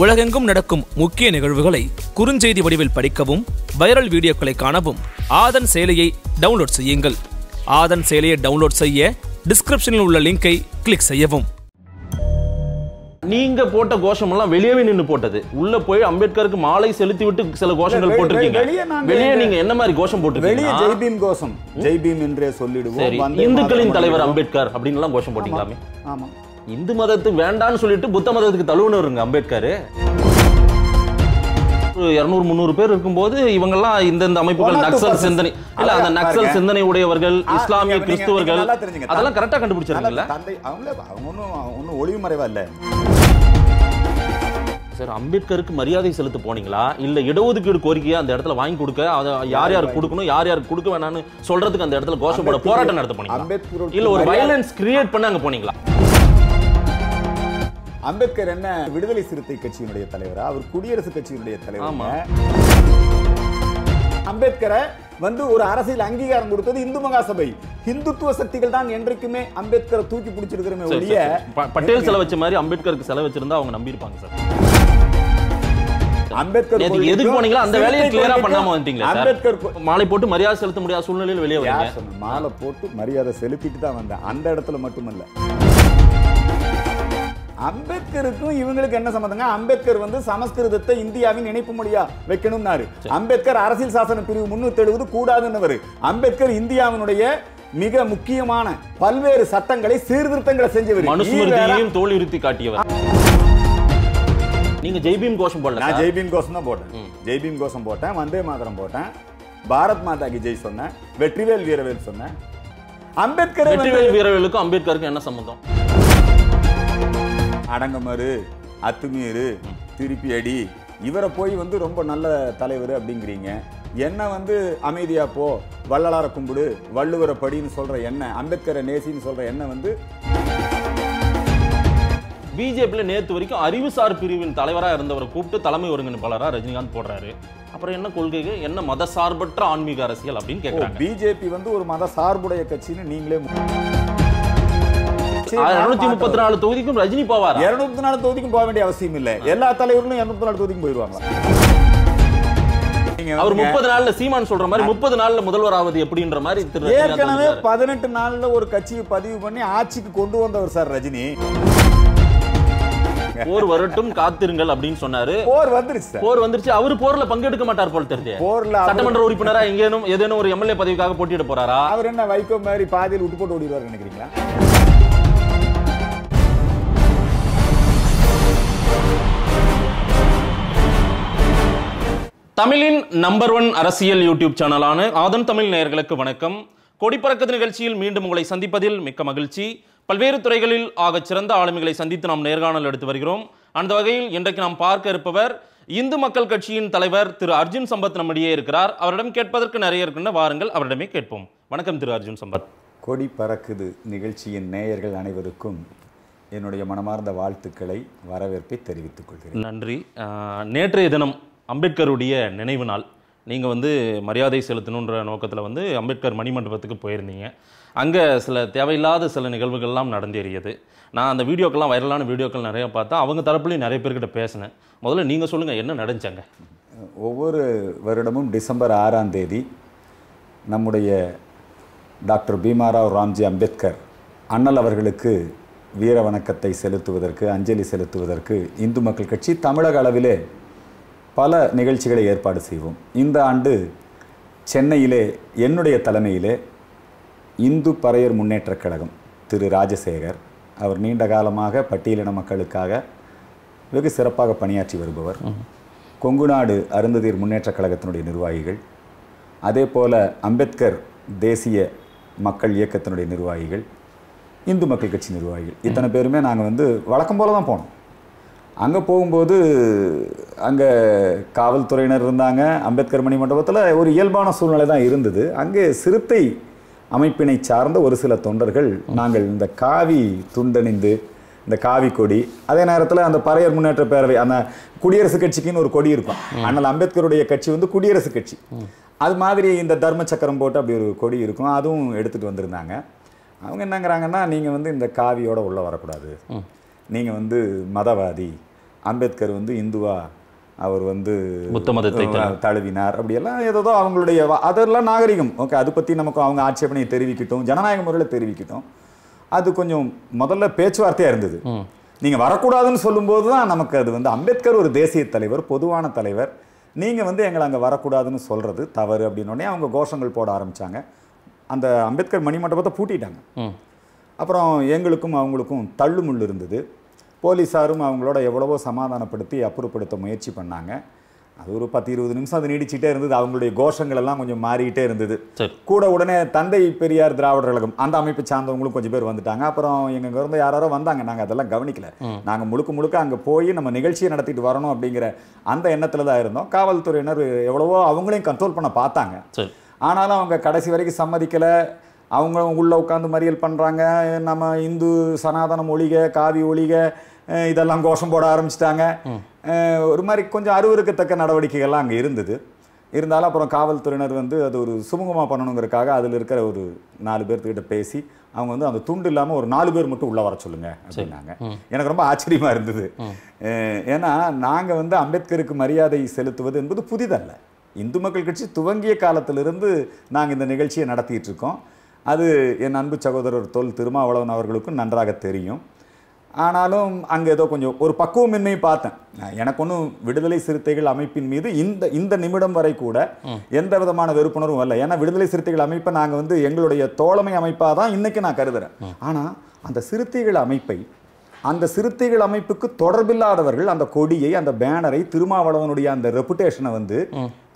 உலகெங்கும் நடக்கும் முக்கிய நிகழ்வுகளை குறுஞ்செய்தி வடிவில் படிக்கவும் வைரல் வீடியோக்களை காணவும் ஆதன் செயலியை டவுன்லோட் செய்யுங்கள் ஆதன் செயலியை டவுன்லோட் செய்ய டிஸ்கிரிப்ஷனில் உள்ள லிங்கை கிளிக் செய்யவும் நீங்க போட்ட கோஷம் எல்லாம் வெளியவே நின்னு போட்டது உள்ள போய் அம்பேத்கருக்கு மாலை செலுத்தி விட்டு சில கோஷங்கள் போட்டிருக்கீங்க வெளியே நீங்க என்ன மாதிரி கோஷம் போட்டு வெளியே கோஷம் ஜெய் பீம் என்றே சொல்லிடுவோம் இந்துக்களின் தலைவர் அம்பேத்கர் அப்படின்னு எல்லாம் கோஷம் போட்டீங்களாமே ஆமா இந்து மதத்துக்கு வேண்டான்னு சொல்லிட்டு புத்த மதத்துக்கு தழுவுனருங்க அம்பேத்கர் இரநூறு முந்நூறு பேர் இருக்கும்போது இவங்கெல்லாம் இந்தந்த அமைப்புகள் நக்சல் சிந்தனை இல்ல அந்த நக்சல் சிந்தனை உடையவர்கள் இஸ்லாமிய கிறிஸ்துவர்கள் அதெல்லாம் கரெக்டா கண்டுபிடிச்சாருங்கல்ல அவங்களே அவங்க ஒன்றும் ஒன்றும் ஒளிவு மறைவா இல்லை சார் அம்பேத்கருக்கு மரியாதை செலுத்த போனீங்களா இல்ல இடஒதுக்கீடு கோரிக்கையை அந்த இடத்துல வாங்கி கொடுக்க அதை யார் யாருக்கு கொடுக்கணும் யார் யாருக்கு கொடுக்க வேணாம்னு சொல்றதுக்கு அந்த இடத்துல கோஷப்பட போராட்டம் நடத்த போனீங்களா இல்ல ஒரு வயலன்ஸ் கிரியேட் பண்ண அங்க போனீங்களா அம்பேத்கர் என்ன விடுதலை சிறுத்தை கட்சியினுடைய தலைவரா அவர் குடியரசு கட்சியினுடைய தலைவர் அம்பேத்கரை வந்து ஒரு அரசியல் அங்கீகாரம் கொடுத்தது இந்து மகாசபை இந்துத்துவ சக்திகள் தான் என்றைக்குமே அம்பேத்கரை தூக்கி பிடிச்சிருக்கிறமே ஒழிய பட்டேல் செலவு வச்ச மாதிரி அம்பேத்கருக்கு செலவு வச்சிருந்தா அவங்க நம்பியிருப்பாங்க சார் அம்பேத்கர் எதுக்கு அந்த பண்ணாம அம்பேத்கர் மாலை போட்டு மரியாதை செலுத்த முடியாத சூழ்நிலையில் வெளியே மாலை போட்டு மரியாதை செலுத்திட்டு தான் வந்தேன் அந்த இடத்துல மட்டுமல்ல அம்பேத்கருக்கும் இவங்களுக்கு என்ன சம்பந்தங்க அம்பேத்கர் வந்து சமஸ்கிருதத்தை இந்தியாவின் இணைப்பு மொழியா வைக்கணும்னாரு அம்பேத்கர் அரசியல் சாசன பிரிவு முன்னூத்தி எழுபது கூடாதுன்னு அம்பேத்கர் இந்தியாவினுடைய மிக முக்கியமான பல்வேறு சட்டங்களை சீர்திருத்தங்களை செஞ்சவர் தோல் தோல்விருத்தி காட்டியவர் நீங்க ஜெய்பீம் கோஷம் போடல நான் ஜெய்பீம் கோஷம் தான் போட்டேன் ஜெய்பீம் கோஷம் போட்டேன் வந்தே மாதரம் போட்டேன் பாரத் மாதா கி ஜெய் சொன்னேன் வெற்றிவேல் வீரவேல் சொன்னேன் அம்பேத்கர் வெற்றிவேல் வீரவேலுக்கும் அம்பேத்கருக்கும் என்ன சம்பந்தம் அடங்கமரு அத்துமீறு திருப்பி அடி இவரை போய் வந்து ரொம்ப நல்ல தலைவர் அப்படிங்கிறீங்க என்ன வந்து அமைதியா போ வள்ளலார கும்பிடு வள்ளுவர படின்னு சொல்ற என்ன அம்பேத்கரை நேசின்னு சொல்ற என்ன வந்து பிஜேபியில் நேற்று வரைக்கும் அறிவுசார் பிரிவின் தலைவராக இருந்தவரை கூப்பிட்டு தலைமை ஒருங்கிணைப்பாளராக ரஜினிகாந்த் போடுறாரு அப்புறம் என்ன கொள்கைகள் என்ன மத சார்பற்ற ஆன்மீக அரசியல் அப்படின்னு கேட்குறாங்க பிஜேபி வந்து ஒரு மத சார்புடைய கட்சின்னு நீங்களே நாலு தொகுதிக்கும் ரஜினி போவார் இருநூத்தி நாலு தொகுதிக்கும் போக வேண்டிய அவசியம் இல்ல எல்லா தலைவர்களும் இருநூத்தி நாலு தொகுதிக்கும் போயிருவாங்க அவர் முப்பது நாள்ல சீமான் சொல்ற மாதிரி முப்பது நாள்ல முதல்வர் ஆவது எப்படின்ற மாதிரி ஏற்கனவே பதினெட்டு நாள்ல ஒரு கட்சியை பதிவு பண்ணி ஆட்சிக்கு கொண்டு வந்தவர் சார் ரஜினி போர் வரட்டும் காத்திருங்கள் அப்படின்னு சொன்னாரு போர் வந்துருச்சு போர் வந்துருச்சு அவர் போர்ல பங்கெடுக்க மாட்டார் போல தெரிஞ்சு போர்ல சட்டமன்ற உறுப்பினரா எங்கேனும் ஏதேனும் ஒரு எம்எல்ஏ பதவிக்காக போட்டியிட போறாரா அவர் என்ன வைகோ மாதிரி பாதியில் விட்டு போட்டு ஓடிடுவார் நினைக்கிறீங்களா தமிழின் நம்பர் ஒன் அரசியல் யூடியூப் சேனலான ஆதன் தமிழ் நேயர்களுக்கு வணக்கம் கொடிப்பறக்கத்து நிகழ்ச்சியில் மீண்டும் உங்களை சந்திப்பதில் மிக்க மகிழ்ச்சி பல்வேறு துறைகளில் ஆகச் சிறந்த ஆளுமைகளை சந்தித்து நாம் நேர்காணல் எடுத்து வருகிறோம் அந்த வகையில் இன்றைக்கு நாம் பார்க்க இருப்பவர் இந்து மக்கள் கட்சியின் தலைவர் திரு அர்ஜுன் சம்பத் நம்மிடையே இருக்கிறார் அவரிடம் கேட்பதற்கு நிறைய இருக்கின்ற வாருங்கள் அவரிடமே கேட்போம் வணக்கம் திரு அர்ஜுன் சம்பத் கொடி பறக்குது நிகழ்ச்சியின் நேயர்கள் அனைவருக்கும் என்னுடைய மனமார்ந்த வாழ்த்துக்களை வரவேற்பை தெரிவித்துக் கொள்கிறேன் நன்றி நேற்றைய தினம் அம்பேத்கருடைய நினைவு நாள் நீங்கள் வந்து மரியாதை செலுத்தணுன்ற நோக்கத்தில் வந்து அம்பேத்கர் மணிமண்டபத்துக்கு போயிருந்தீங்க அங்கே சில தேவையில்லாத சில நிகழ்வுகள்லாம் நடந்தேறியது நான் அந்த வீடியோக்கெல்லாம் வைரலான வீடியோக்கள் நிறையா பார்த்தேன் அவங்க தரப்புலையும் நிறைய பேர்கிட்ட பேசினேன் முதல்ல நீங்கள் சொல்லுங்கள் என்ன நடந்துச்சாங்க ஒவ்வொரு வருடமும் டிசம்பர் ஆறாம் தேதி நம்முடைய டாக்டர் பீமாராவ் ராம்ஜி அம்பேத்கர் அண்ணல் அவர்களுக்கு வீர வணக்கத்தை செலுத்துவதற்கு அஞ்சலி செலுத்துவதற்கு இந்து மக்கள் கட்சி தமிழக அளவிலே பல நிகழ்ச்சிகளை ஏற்பாடு செய்வோம் இந்த ஆண்டு சென்னையிலே என்னுடைய தலைமையிலே இந்து பறையர் முன்னேற்றக் கழகம் திரு ராஜசேகர் அவர் நீண்ட காலமாக பட்டியலின மக்களுக்காக வெகு சிறப்பாக பணியாற்றி வருபவர் கொங்கு நாடு அருந்ததீர் முன்னேற்றக் கழகத்தினுடைய நிர்வாகிகள் அதே போல் அம்பேத்கர் தேசிய மக்கள் இயக்கத்தினுடைய நிர்வாகிகள் இந்து மக்கள் கட்சி நிர்வாகிகள் இத்தனை பேருமே நாங்கள் வந்து வழக்கம் போல தான் போனோம் அங்கே போகும்போது அங்கே காவல்துறையினர் இருந்தாங்க அம்பேத்கர் மணி மண்டபத்தில் ஒரு இயல்பான சூழ்நிலை தான் இருந்தது அங்கே சிறுத்தை அமைப்பினை சார்ந்த ஒரு சில தொண்டர்கள் நாங்கள் இந்த காவி துண்டணிந்து இந்த காவி கொடி அதே நேரத்தில் அந்த பறையர் முன்னேற்ற பேரவை அந்த குடியரசு கட்சிக்குன்னு ஒரு கொடி இருக்கும் ஆனால் அம்பேத்கருடைய கட்சி வந்து குடியரசு கட்சி அது மாதிரி இந்த தர்ம சக்கரம் போட்டு அப்படி ஒரு கொடி இருக்கும் அதுவும் எடுத்துகிட்டு வந்திருந்தாங்க அவங்க என்னங்கிறாங்கன்னா நீங்கள் வந்து இந்த காவியோட உள்ளே வரக்கூடாது நீங்கள் வந்து மதவாதி அம்பேத்கர் வந்து இந்துவா அவர் வந்து புத்த மதத்தை தழுவினார் அப்படியெல்லாம் ஏதோ அவங்களுடைய அதெல்லாம் நாகரிகம் ஓகே அதை பற்றி நமக்கு அவங்க ஆட்சேபனையை தெரிவிக்கட்டும் ஜனநாயக முறையில் தெரிவிக்கட்டும் அது கொஞ்சம் முதல்ல பேச்சுவார்த்தையாக இருந்தது நீங்கள் வரக்கூடாதுன்னு சொல்லும்போது தான் நமக்கு அது வந்து அம்பேத்கர் ஒரு தேசிய தலைவர் பொதுவான தலைவர் நீங்கள் வந்து எங்களை அங்கே வரக்கூடாதுன்னு சொல்கிறது தவறு அப்படின்னோடனே அவங்க கோஷங்கள் போட ஆரம்பித்தாங்க அந்த அம்பேத்கர் மணிமண்டபத்தை பூட்டிட்டாங்க அப்புறம் எங்களுக்கும் அவங்களுக்கும் தள்ளுமுள் இருந்தது போலீஸாரும் அவங்களோட எவ்வளவோ சமாதானப்படுத்தி அப்புறப்படுத்த முயற்சி பண்ணாங்க அது ஒரு பத்து இருபது நிமிஷம் அது நீடிச்சிட்டே இருந்தது அவங்களுடைய கோஷங்கள் எல்லாம் கொஞ்சம் மாறிக்கிட்டே இருந்தது கூட உடனே தந்தை பெரியார் திராவிடர் கழகம் அந்த அமைப்பு சார்ந்தவங்களும் கொஞ்சம் பேர் வந்துட்டாங்க அப்புறம் எங்க இருந்து யாரோ வந்தாங்க நாங்கள் அதெல்லாம் கவனிக்கல நாங்கள் முழுக்க முழுக்க அங்கே போய் நம்ம நிகழ்ச்சியை நடத்திட்டு வரணும் அப்படிங்கிற அந்த எண்ணத்தில் தான் இருந்தோம் காவல்துறையினர் எவ்வளவோ அவங்களையும் கண்ட்ரோல் பண்ண பார்த்தாங்க ஆனாலும் அவங்க கடைசி வரைக்கும் சம்மதிக்கலை அவங்க உள்ளே உட்காந்து மறியல் பண்ணுறாங்க நம்ம இந்து சனாதனம் ஒழிக காவி ஒழிக இதெல்லாம் கோஷம் போட ஆரம்பிச்சிட்டாங்க ஒரு மாதிரி கொஞ்சம் அருவருக்கத்தக்க நடவடிக்கைகள்லாம் அங்கே இருந்தது இருந்தாலும் அப்புறம் காவல்துறையினர் வந்து அது ஒரு சுமூகமாக பண்ணணுங்கிறதுக்காக அதில் இருக்கிற ஒரு நாலு பேர்த்துக்கிட்ட பேசி அவங்க வந்து அந்த துண்டு இல்லாமல் ஒரு நாலு பேர் மட்டும் உள்ளே வர சொல்லுங்க அப்படின்னாங்க எனக்கு ரொம்ப ஆச்சரியமாக இருந்தது ஏன்னா நாங்கள் வந்து அம்பேத்கருக்கு மரியாதை செலுத்துவது என்பது புதிதல்ல இந்து மக்கள் கட்சி துவங்கிய காலத்திலிருந்து நாங்கள் இந்த நிகழ்ச்சியை நடத்திட்டு இருக்கோம் அது என் அன்பு சகோதரர் தொல் திருமாவளவன் அவர்களுக்கும் நன்றாக தெரியும் ஆனாலும் அங்கே ஏதோ கொஞ்சம் ஒரு பக்குவமின்மையை பார்த்தேன் எனக்கு ஒன்றும் விடுதலை சிறுத்தைகள் அமைப்பின் மீது இந்த இந்த நிமிடம் வரை கூட எந்த விதமான வெறுப்புணர்வும் இல்லை ஏன்னா விடுதலை சிறுத்தைகள் அமைப்பை நாங்கள் வந்து எங்களுடைய தோழமை அமைப்பாக தான் இன்றைக்கி நான் கருதுகிறேன் ஆனால் அந்த சிறுத்தைகள் அமைப்பை அந்த சிறுத்தைகள் அமைப்புக்கு தொடர்பில்லாதவர்கள் அந்த கொடியை அந்த பேனரை திருமாவளவனுடைய அந்த ரெப்புடேஷனை வந்து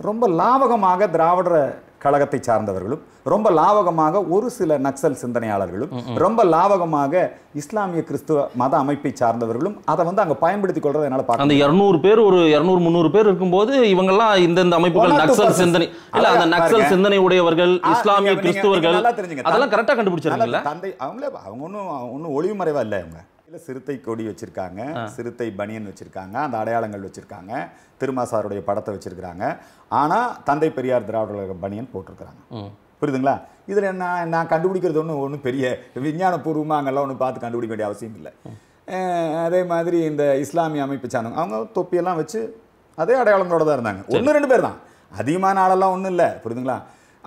ரொம்ப லாபகமாக திராவிடரை கழகத்தை சார்ந்தவர்களும் ரொம்ப லாவகமாக ஒரு சில நக்சல் சிந்தனையாளர்களும் ரொம்ப லாவகமாக இஸ்லாமிய கிறிஸ்துவ மத அமைப்பை சார்ந்தவர்களும் அதை வந்து அங்கே பயன்படுத்திக் கொள்றதை என்னால் பார்க்க அந்த இரநூறு பேர் ஒரு இரநூறு முந்நூறு பேர் இருக்கும்போது இவங்கெல்லாம் இந்தந்த அமைப்புகள் நக்சல் சிந்தனை இல்லை அந்த நக்சல் சிந்தனை உடையவர்கள் இஸ்லாமிய கிறிஸ்துவர்கள் அதெல்லாம் கரெக்டாக கண்டுபிடிச்சாங்க தந்தை அவங்களே அவங்க ஒன்றும் ஒன்றும் ஒளிவு மறைவா இல்லை அவங்க இல்லை சிறுத்தை கொடி வச்சுருக்காங்க சிறுத்தை பனியன் வச்சுருக்காங்க அந்த அடையாளங்கள் வச்சுருக்காங்க திருமாசாருடைய படத்தை வச்சுருக்கிறாங்க ஆனால் தந்தை பெரியார் திராவிட பனியன் போட்டிருக்கிறாங்க புரியுதுங்களா இதில் நான் நான் கண்டுபிடிக்கிறது ஒன்றும் ஒன்றும் பெரிய விஞ்ஞானபூர்வமாக அங்கெல்லாம் ஒன்று பார்த்து கண்டுபிடிக்க வேண்டிய அவசியம் இல்லை அதே மாதிரி இந்த இஸ்லாமிய அமைப்பு சாணம் அவங்க தொப்பியெல்லாம் வச்சு அதே அடையாளங்களோட தான் இருந்தாங்க ஒன்று ரெண்டு பேர் தான் அதிகமான ஆளெல்லாம் ஒன்றும் இல்லை புரியுதுங்களா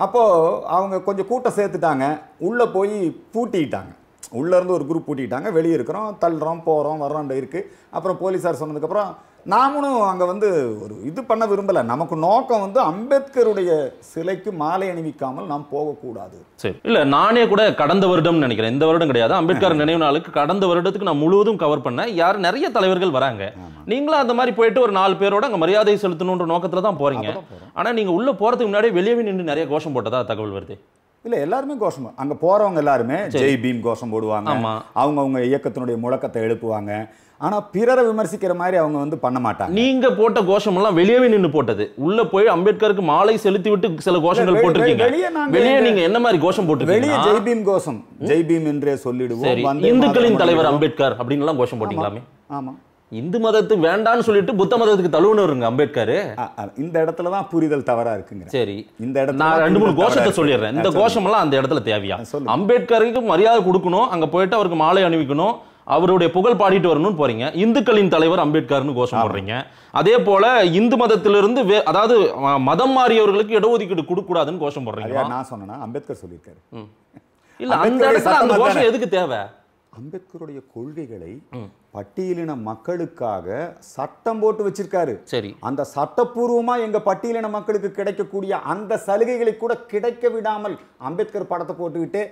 அப்போது அவங்க கொஞ்சம் கூட்டம் சேர்த்துட்டாங்க உள்ளே போய் பூட்டிக்கிட்டாங்க உள்ளேருந்து ஒரு குரூப் பூட்டிட்டாங்க வெளியே இருக்கிறோம் தள்ளுறோம் போகிறோம் வர்றோம் இருக்குது அப்புறம் போலீஸார் சொன்னதுக்கப்புறம் நாமளும் அங்கே வந்து ஒரு இது பண்ண விரும்பலை நமக்கு நோக்கம் வந்து அம்பேத்கருடைய சிலைக்கு மாலை அணிவிக்காமல் நாம் போகக்கூடாது சரி இல்லை நானே கூட கடந்த வருடம் நினைக்கிறேன் இந்த வருடம் கிடையாது அம்பேத்கர் நினைவு நாளுக்கு கடந்த வருடத்துக்கு நான் முழுவதும் கவர் பண்ணேன் யார் நிறைய தலைவர்கள் வராங்க நீங்களும் அந்த மாதிரி போயிட்டு ஒரு நாலு பேரோட அங்கே மரியாதை செலுத்தணுன்ற நோக்கத்தில் தான் போகிறீங்க ஆனால் நீங்கள் உள்ளே போகிறதுக்கு முன்னாடியே வெளியே நின்று நிறைய கோஷம் போட்டதா தகவல் வருது இல்லை எல்லாருமே கோஷம் அங்கே போகிறவங்க எல்லாருமே ஜெய் பீம் கோஷம் போடுவாங்க அவங்க அவங்க இயக்கத்தினுடைய முழக்கத்தை எழுப்புவாங்க ஆனால் பிறரை விமர்சிக்கிற மாதிரி அவங்க வந்து பண்ண மாட்டாங்க நீங்கள் போட்ட கோஷமெல்லாம் வெளியே நின்று போட்டது உள்ளே போய் அம்பேத்கருக்கு மாலை செலுத்தி விட்டு சில கோஷங்கள் போட்டிருக்கீங்க வெளியே நீங்கள் என்ன மாதிரி கோஷம் போட்டு வெளியே ஜெய் பீம் கோஷம் ஜெய் பீம் என்றே சொல்லிடுவோம் இந்துக்களின் தலைவர் அம்பேத்கர் அப்படின்லாம் கோஷம் போட்டீங்களாமே ஆமாம் இந்து மதத்துக்கு வேண்டாம்னு சொல்லிட்டு புத்த மதத்துக்கு தழுவுனர் அம்பேத்கர் இந்த இடத்துல தான் புரிதல் தவறா இருக்குங்க சரி இந்த இடத்துல நான் ரெண்டு மூணு கோஷத்தை சொல்லிடுறேன் இந்த கோஷம் எல்லாம் அந்த இடத்துல தேவையா அம்பேத்கருக்கு மரியாதை கொடுக்கணும் அங்க போயிட்டு அவருக்கு மாலை அணிவிக்கணும் அவருடைய புகழ் பாடிட்டு வரணும்னு போறீங்க இந்துக்களின் தலைவர் அம்பேத்கர்னு கோஷம் போடுறீங்க அதே போல இந்து மதத்திலிருந்து அதாவது மதம் மாறியவர்களுக்கு இடஒதுக்கீடு கூடாதுன்னு கோஷம் போடுறீங்க நான் சொன்னா அம்பேத்கர் சொல்லியிருக்காரு இல்ல அந்த இடத்துல அந்த கோஷம் எதுக்கு தேவை அம்பேத்கருடைய கொள்கைகளை பட்டியலின மக்களுக்காக சட்டம் போட்டு வச்சிருக்காரு சரி அந்த சட்டப்பூர்வமா எங்க பட்டியலின மக்களுக்கு கிடைக்கக்கூடிய அந்த சலுகைகளை கூட கிடைக்க விடாமல் அம்பேத்கர் படத்தை போட்டுக்கிட்டு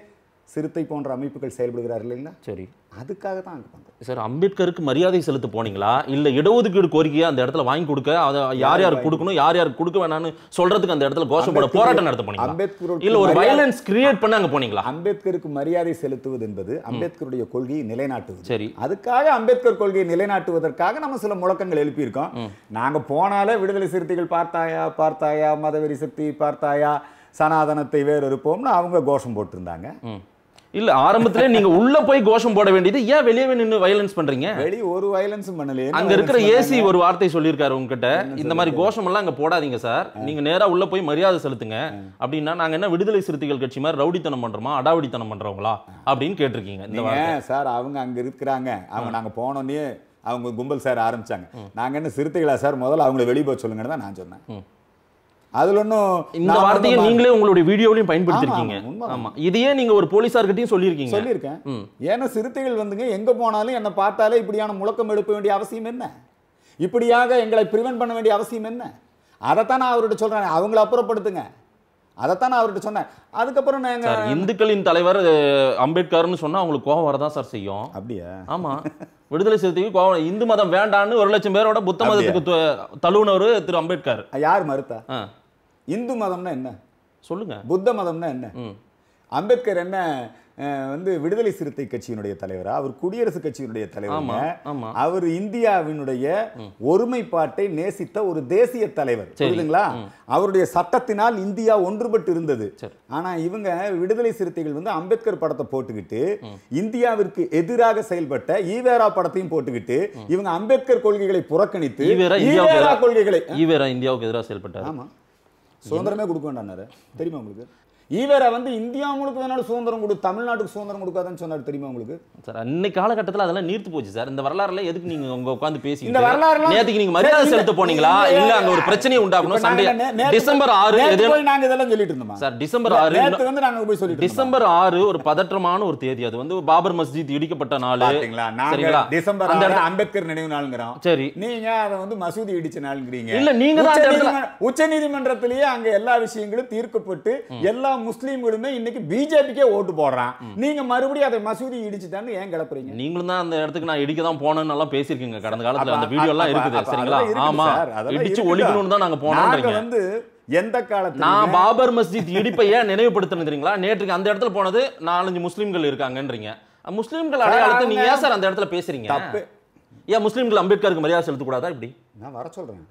சிறுத்தை போன்ற அமைப்புகள் செயல்படுகிறார் இல்லைங்களா சரி அதுக்காக தான் அங்கே பண்ணுறது சார் அம்பேத்கருக்கு மரியாதை செலுத்த போனீங்களா இல்லை இடஒதுக்கீடு கோரிக்கையை அந்த இடத்துல வாங்கி கொடுக்க அதை யார் யார் கொடுக்கணும் யார் யாருக்கு கொடுக்க வேணாம்னு சொல்கிறதுக்கு அந்த இடத்துல கோஷம் போட போராட்டம் நடத்த போனீங்க அம்பேத்கர் இல்லை ஒரு வயலன்ஸ் கிரியேட் பண்ண அங்கே போனீங்களா அம்பேத்கருக்கு மரியாதை செலுத்துவது என்பது அம்பேத்கருடைய கொள்கையை நிலைநாட்டுவது சரி அதுக்காக அம்பேத்கர் கொள்கையை நிலைநாட்டுவதற்காக நம்ம சில முழக்கங்கள் எழுப்பியிருக்கோம் நாங்கள் போனாலே விடுதலை சிறுத்தைகள் பார்த்தாயா பார்த்தாயா மதவெறி சக்தி பார்த்தாயா சனாதனத்தை வேறு இருப்போம்னு அவங்க கோஷம் போட்டிருந்தாங்க இல்ல ஆரம்பத்துல நீங்க உள்ள போய் கோஷம் போட வேண்டியது ஏன் வெளியே நின்று வயலன்ஸ் பண்றீங்க வெளிய ஒரு வயலன்ஸும் பண்ணல அங்க இருக்கிற ஏசி ஒரு வார்த்தை சொல்லியிருக்காரு உங்ககிட்ட இந்த மாதிரி கோஷம் எல்லாம் அங்க போடாதீங்க சார் நீங்க நேரா உள்ள போய் மரியாதை செலுத்துங்க அப்படின்னா நாங்க என்ன விடுதலை சிறுத்தைகள் கட்சி மாதிரி ரவுடித்தனம் பண்றோமா அடாவடித்தனம் பண்றவங்களா அப்படின்னு கேட்டிருக்கீங்க இந்த சார் அவங்க அங்க இருக்கிறாங்க அவங்க நாங்க போனோன்னே அவங்க கும்பல் சார் ஆரம்பிச்சாங்க நாங்க என்ன சிறுத்தைகளா சார் முதல்ல அவங்களை வெளியே போக சொல்லுங்கன்னு தான் நான் சொன்னேன் அதுல ஒன்னும் இந்த வார்த்தையை நீங்களே உங்களுடைய வீடியோலையும் பயன்படுத்திருக்கீங்க ஆமா இதையே நீங்க ஒரு போலீஸார்கிட்டையும் சொல்லியிருக்கீங்க சொல்லியிருக்கேன் ஏன்னா சிறுத்தைகள் வந்துங்க எங்க போனாலும் என்னை பார்த்தாலே இப்படியான முழக்கம் எடுக்க வேண்டிய அவசியம் என்ன இப்படியாக எங்களை பிரிவென்ட் பண்ண வேண்டிய அவசியம் என்ன அதைத்தான் நான் அவர்கிட்ட சொல்றேன் அவங்கள அப்புறப்படுத்துங்க அதைத்தான் நான் அவர்கிட்ட சொன்னேன் அதுக்கப்புறம் நாங்க இந்துக்களின் தலைவர் அம்பேத்கர்னு சொன்னா அவங்களுக்கு கோவம் வரதான் சார் செய்யும் அப்படியா ஆமா விடுதலை சிறுத்தைக்கு கோவம் இந்து மதம் வேண்டான்னு ஒரு லட்சம் பேரோட புத்த மதத்துக்கு தழுவுனவர் திரு அம்பேத்கர் யார் மறுத்தா இந்து மதம்னா என்ன சொல்லுங்க புத்த மதம்னா என்ன அம்பேத்கர் என்ன வந்து விடுதலை சிறுத்தை கட்சியினுடைய தலைவர் அவர் குடியரசு கட்சியினுடைய தலைவர் அவர் இந்தியாவினுடைய ஒருமைப்பாட்டை நேசித்த ஒரு தேசிய தலைவர் புரியுதுங்களா அவருடைய சட்டத்தினால் இந்தியா ஒன்றுபட்டு இருந்தது ஆனா இவங்க விடுதலை சிறுத்தைகள் வந்து அம்பேத்கர் படத்தை போட்டுக்கிட்டு இந்தியாவிற்கு எதிராக செயல்பட்ட ஈவேரா படத்தையும் போட்டுக்கிட்டு இவங்க அம்பேத்கர் கொள்கைகளை புறக்கணித்து கொள்கைகளை இந்தியாவுக்கு எதிராக செயல்பட்டார் ஆமா சுதந்திரமே கொடுக்க வேண்டாம் தெரியுமா உங்களுக்கு இவரை வந்து இந்தியா முழுக்க வேணாலும் சுதந்திரம் கொடு தமிழ்நாட்டுக்கு சுதந்திரம் கொடுக்காதுன்னு சொன்னார் தெரியுமா உங்களுக்கு சார் அன்னைக்கு காலகட்டத்தில் அதெல்லாம் நீர்த்து போச்சு சார் இந்த வரலாறுல எதுக்கு நீங்க உங்க உட்காந்து பேசி இந்த வரலாறு நேற்றுக்கு நீங்க மரியாதை செலுத்த போனீங்களா இல்ல அங்க ஒரு பிரச்சனையை உண்டாகணும் சண்டே டிசம்பர் ஆறு நாங்க இதெல்லாம் சொல்லிட்டு இருந்தோம் சார் டிசம்பர் ஆறு வந்து நாங்க போய் சொல்லி டிசம்பர் ஆறு ஒரு பதற்றமான ஒரு தேதி அது வந்து பாபர் மஸ்ஜித் இடிக்கப்பட்ட நாள் சரிங்களா டிசம்பர் அந்த அம்பேத்கர் நினைவு நாளுங்கிறோம் சரி நீங்க அதை வந்து மசூதி இடிச்ச நாளுங்கிறீங்க இல்ல நீங்க தான் உச்ச நீதிமன்றத்திலேயே அங்க எல்லா விஷயங்களும் தீர்க்கப்பட்டு எல்லா எல்லா முஸ்லீம்களுமே இன்னைக்கு பிஜேபிக்கே ஓட்டு போடுறான் நீங்க மறுபடியும் அதை மசூதி இடிச்சுட்டான்னு ஏன் கிளப்புறீங்க நீங்களும் தான் அந்த இடத்துக்கு நான் இடிக்க தான் போனேன்னு எல்லாம் பேசிருக்கீங்க கடந்த காலத்துல அந்த வீடியோ எல்லாம் இருக்குது சரிங்களா ஆமா இடிச்சு ஒழிக்கணும்னு தான் நாங்க போனோம் வந்து எந்த காலத்துல நான் பாபர் மஸ்ஜித் இடிப்பை ஏன் நினைவுபடுத்தணும் தெரியுங்களா நேற்றுக்கு அந்த இடத்துல போனது நாலஞ்சு முஸ்லீம்கள் இருக்காங்கன்றீங்க முஸ்லீம்கள் அடையாளத்தை நீங்க ஏன் சார் அந்த இடத்துல பேசுறீங்க ஏன் முஸ்லீம்கள் அம்பேத்கருக்கு மரியாதை செலுத்த கூடாதா இப்படி நான் வர சொல்றேன்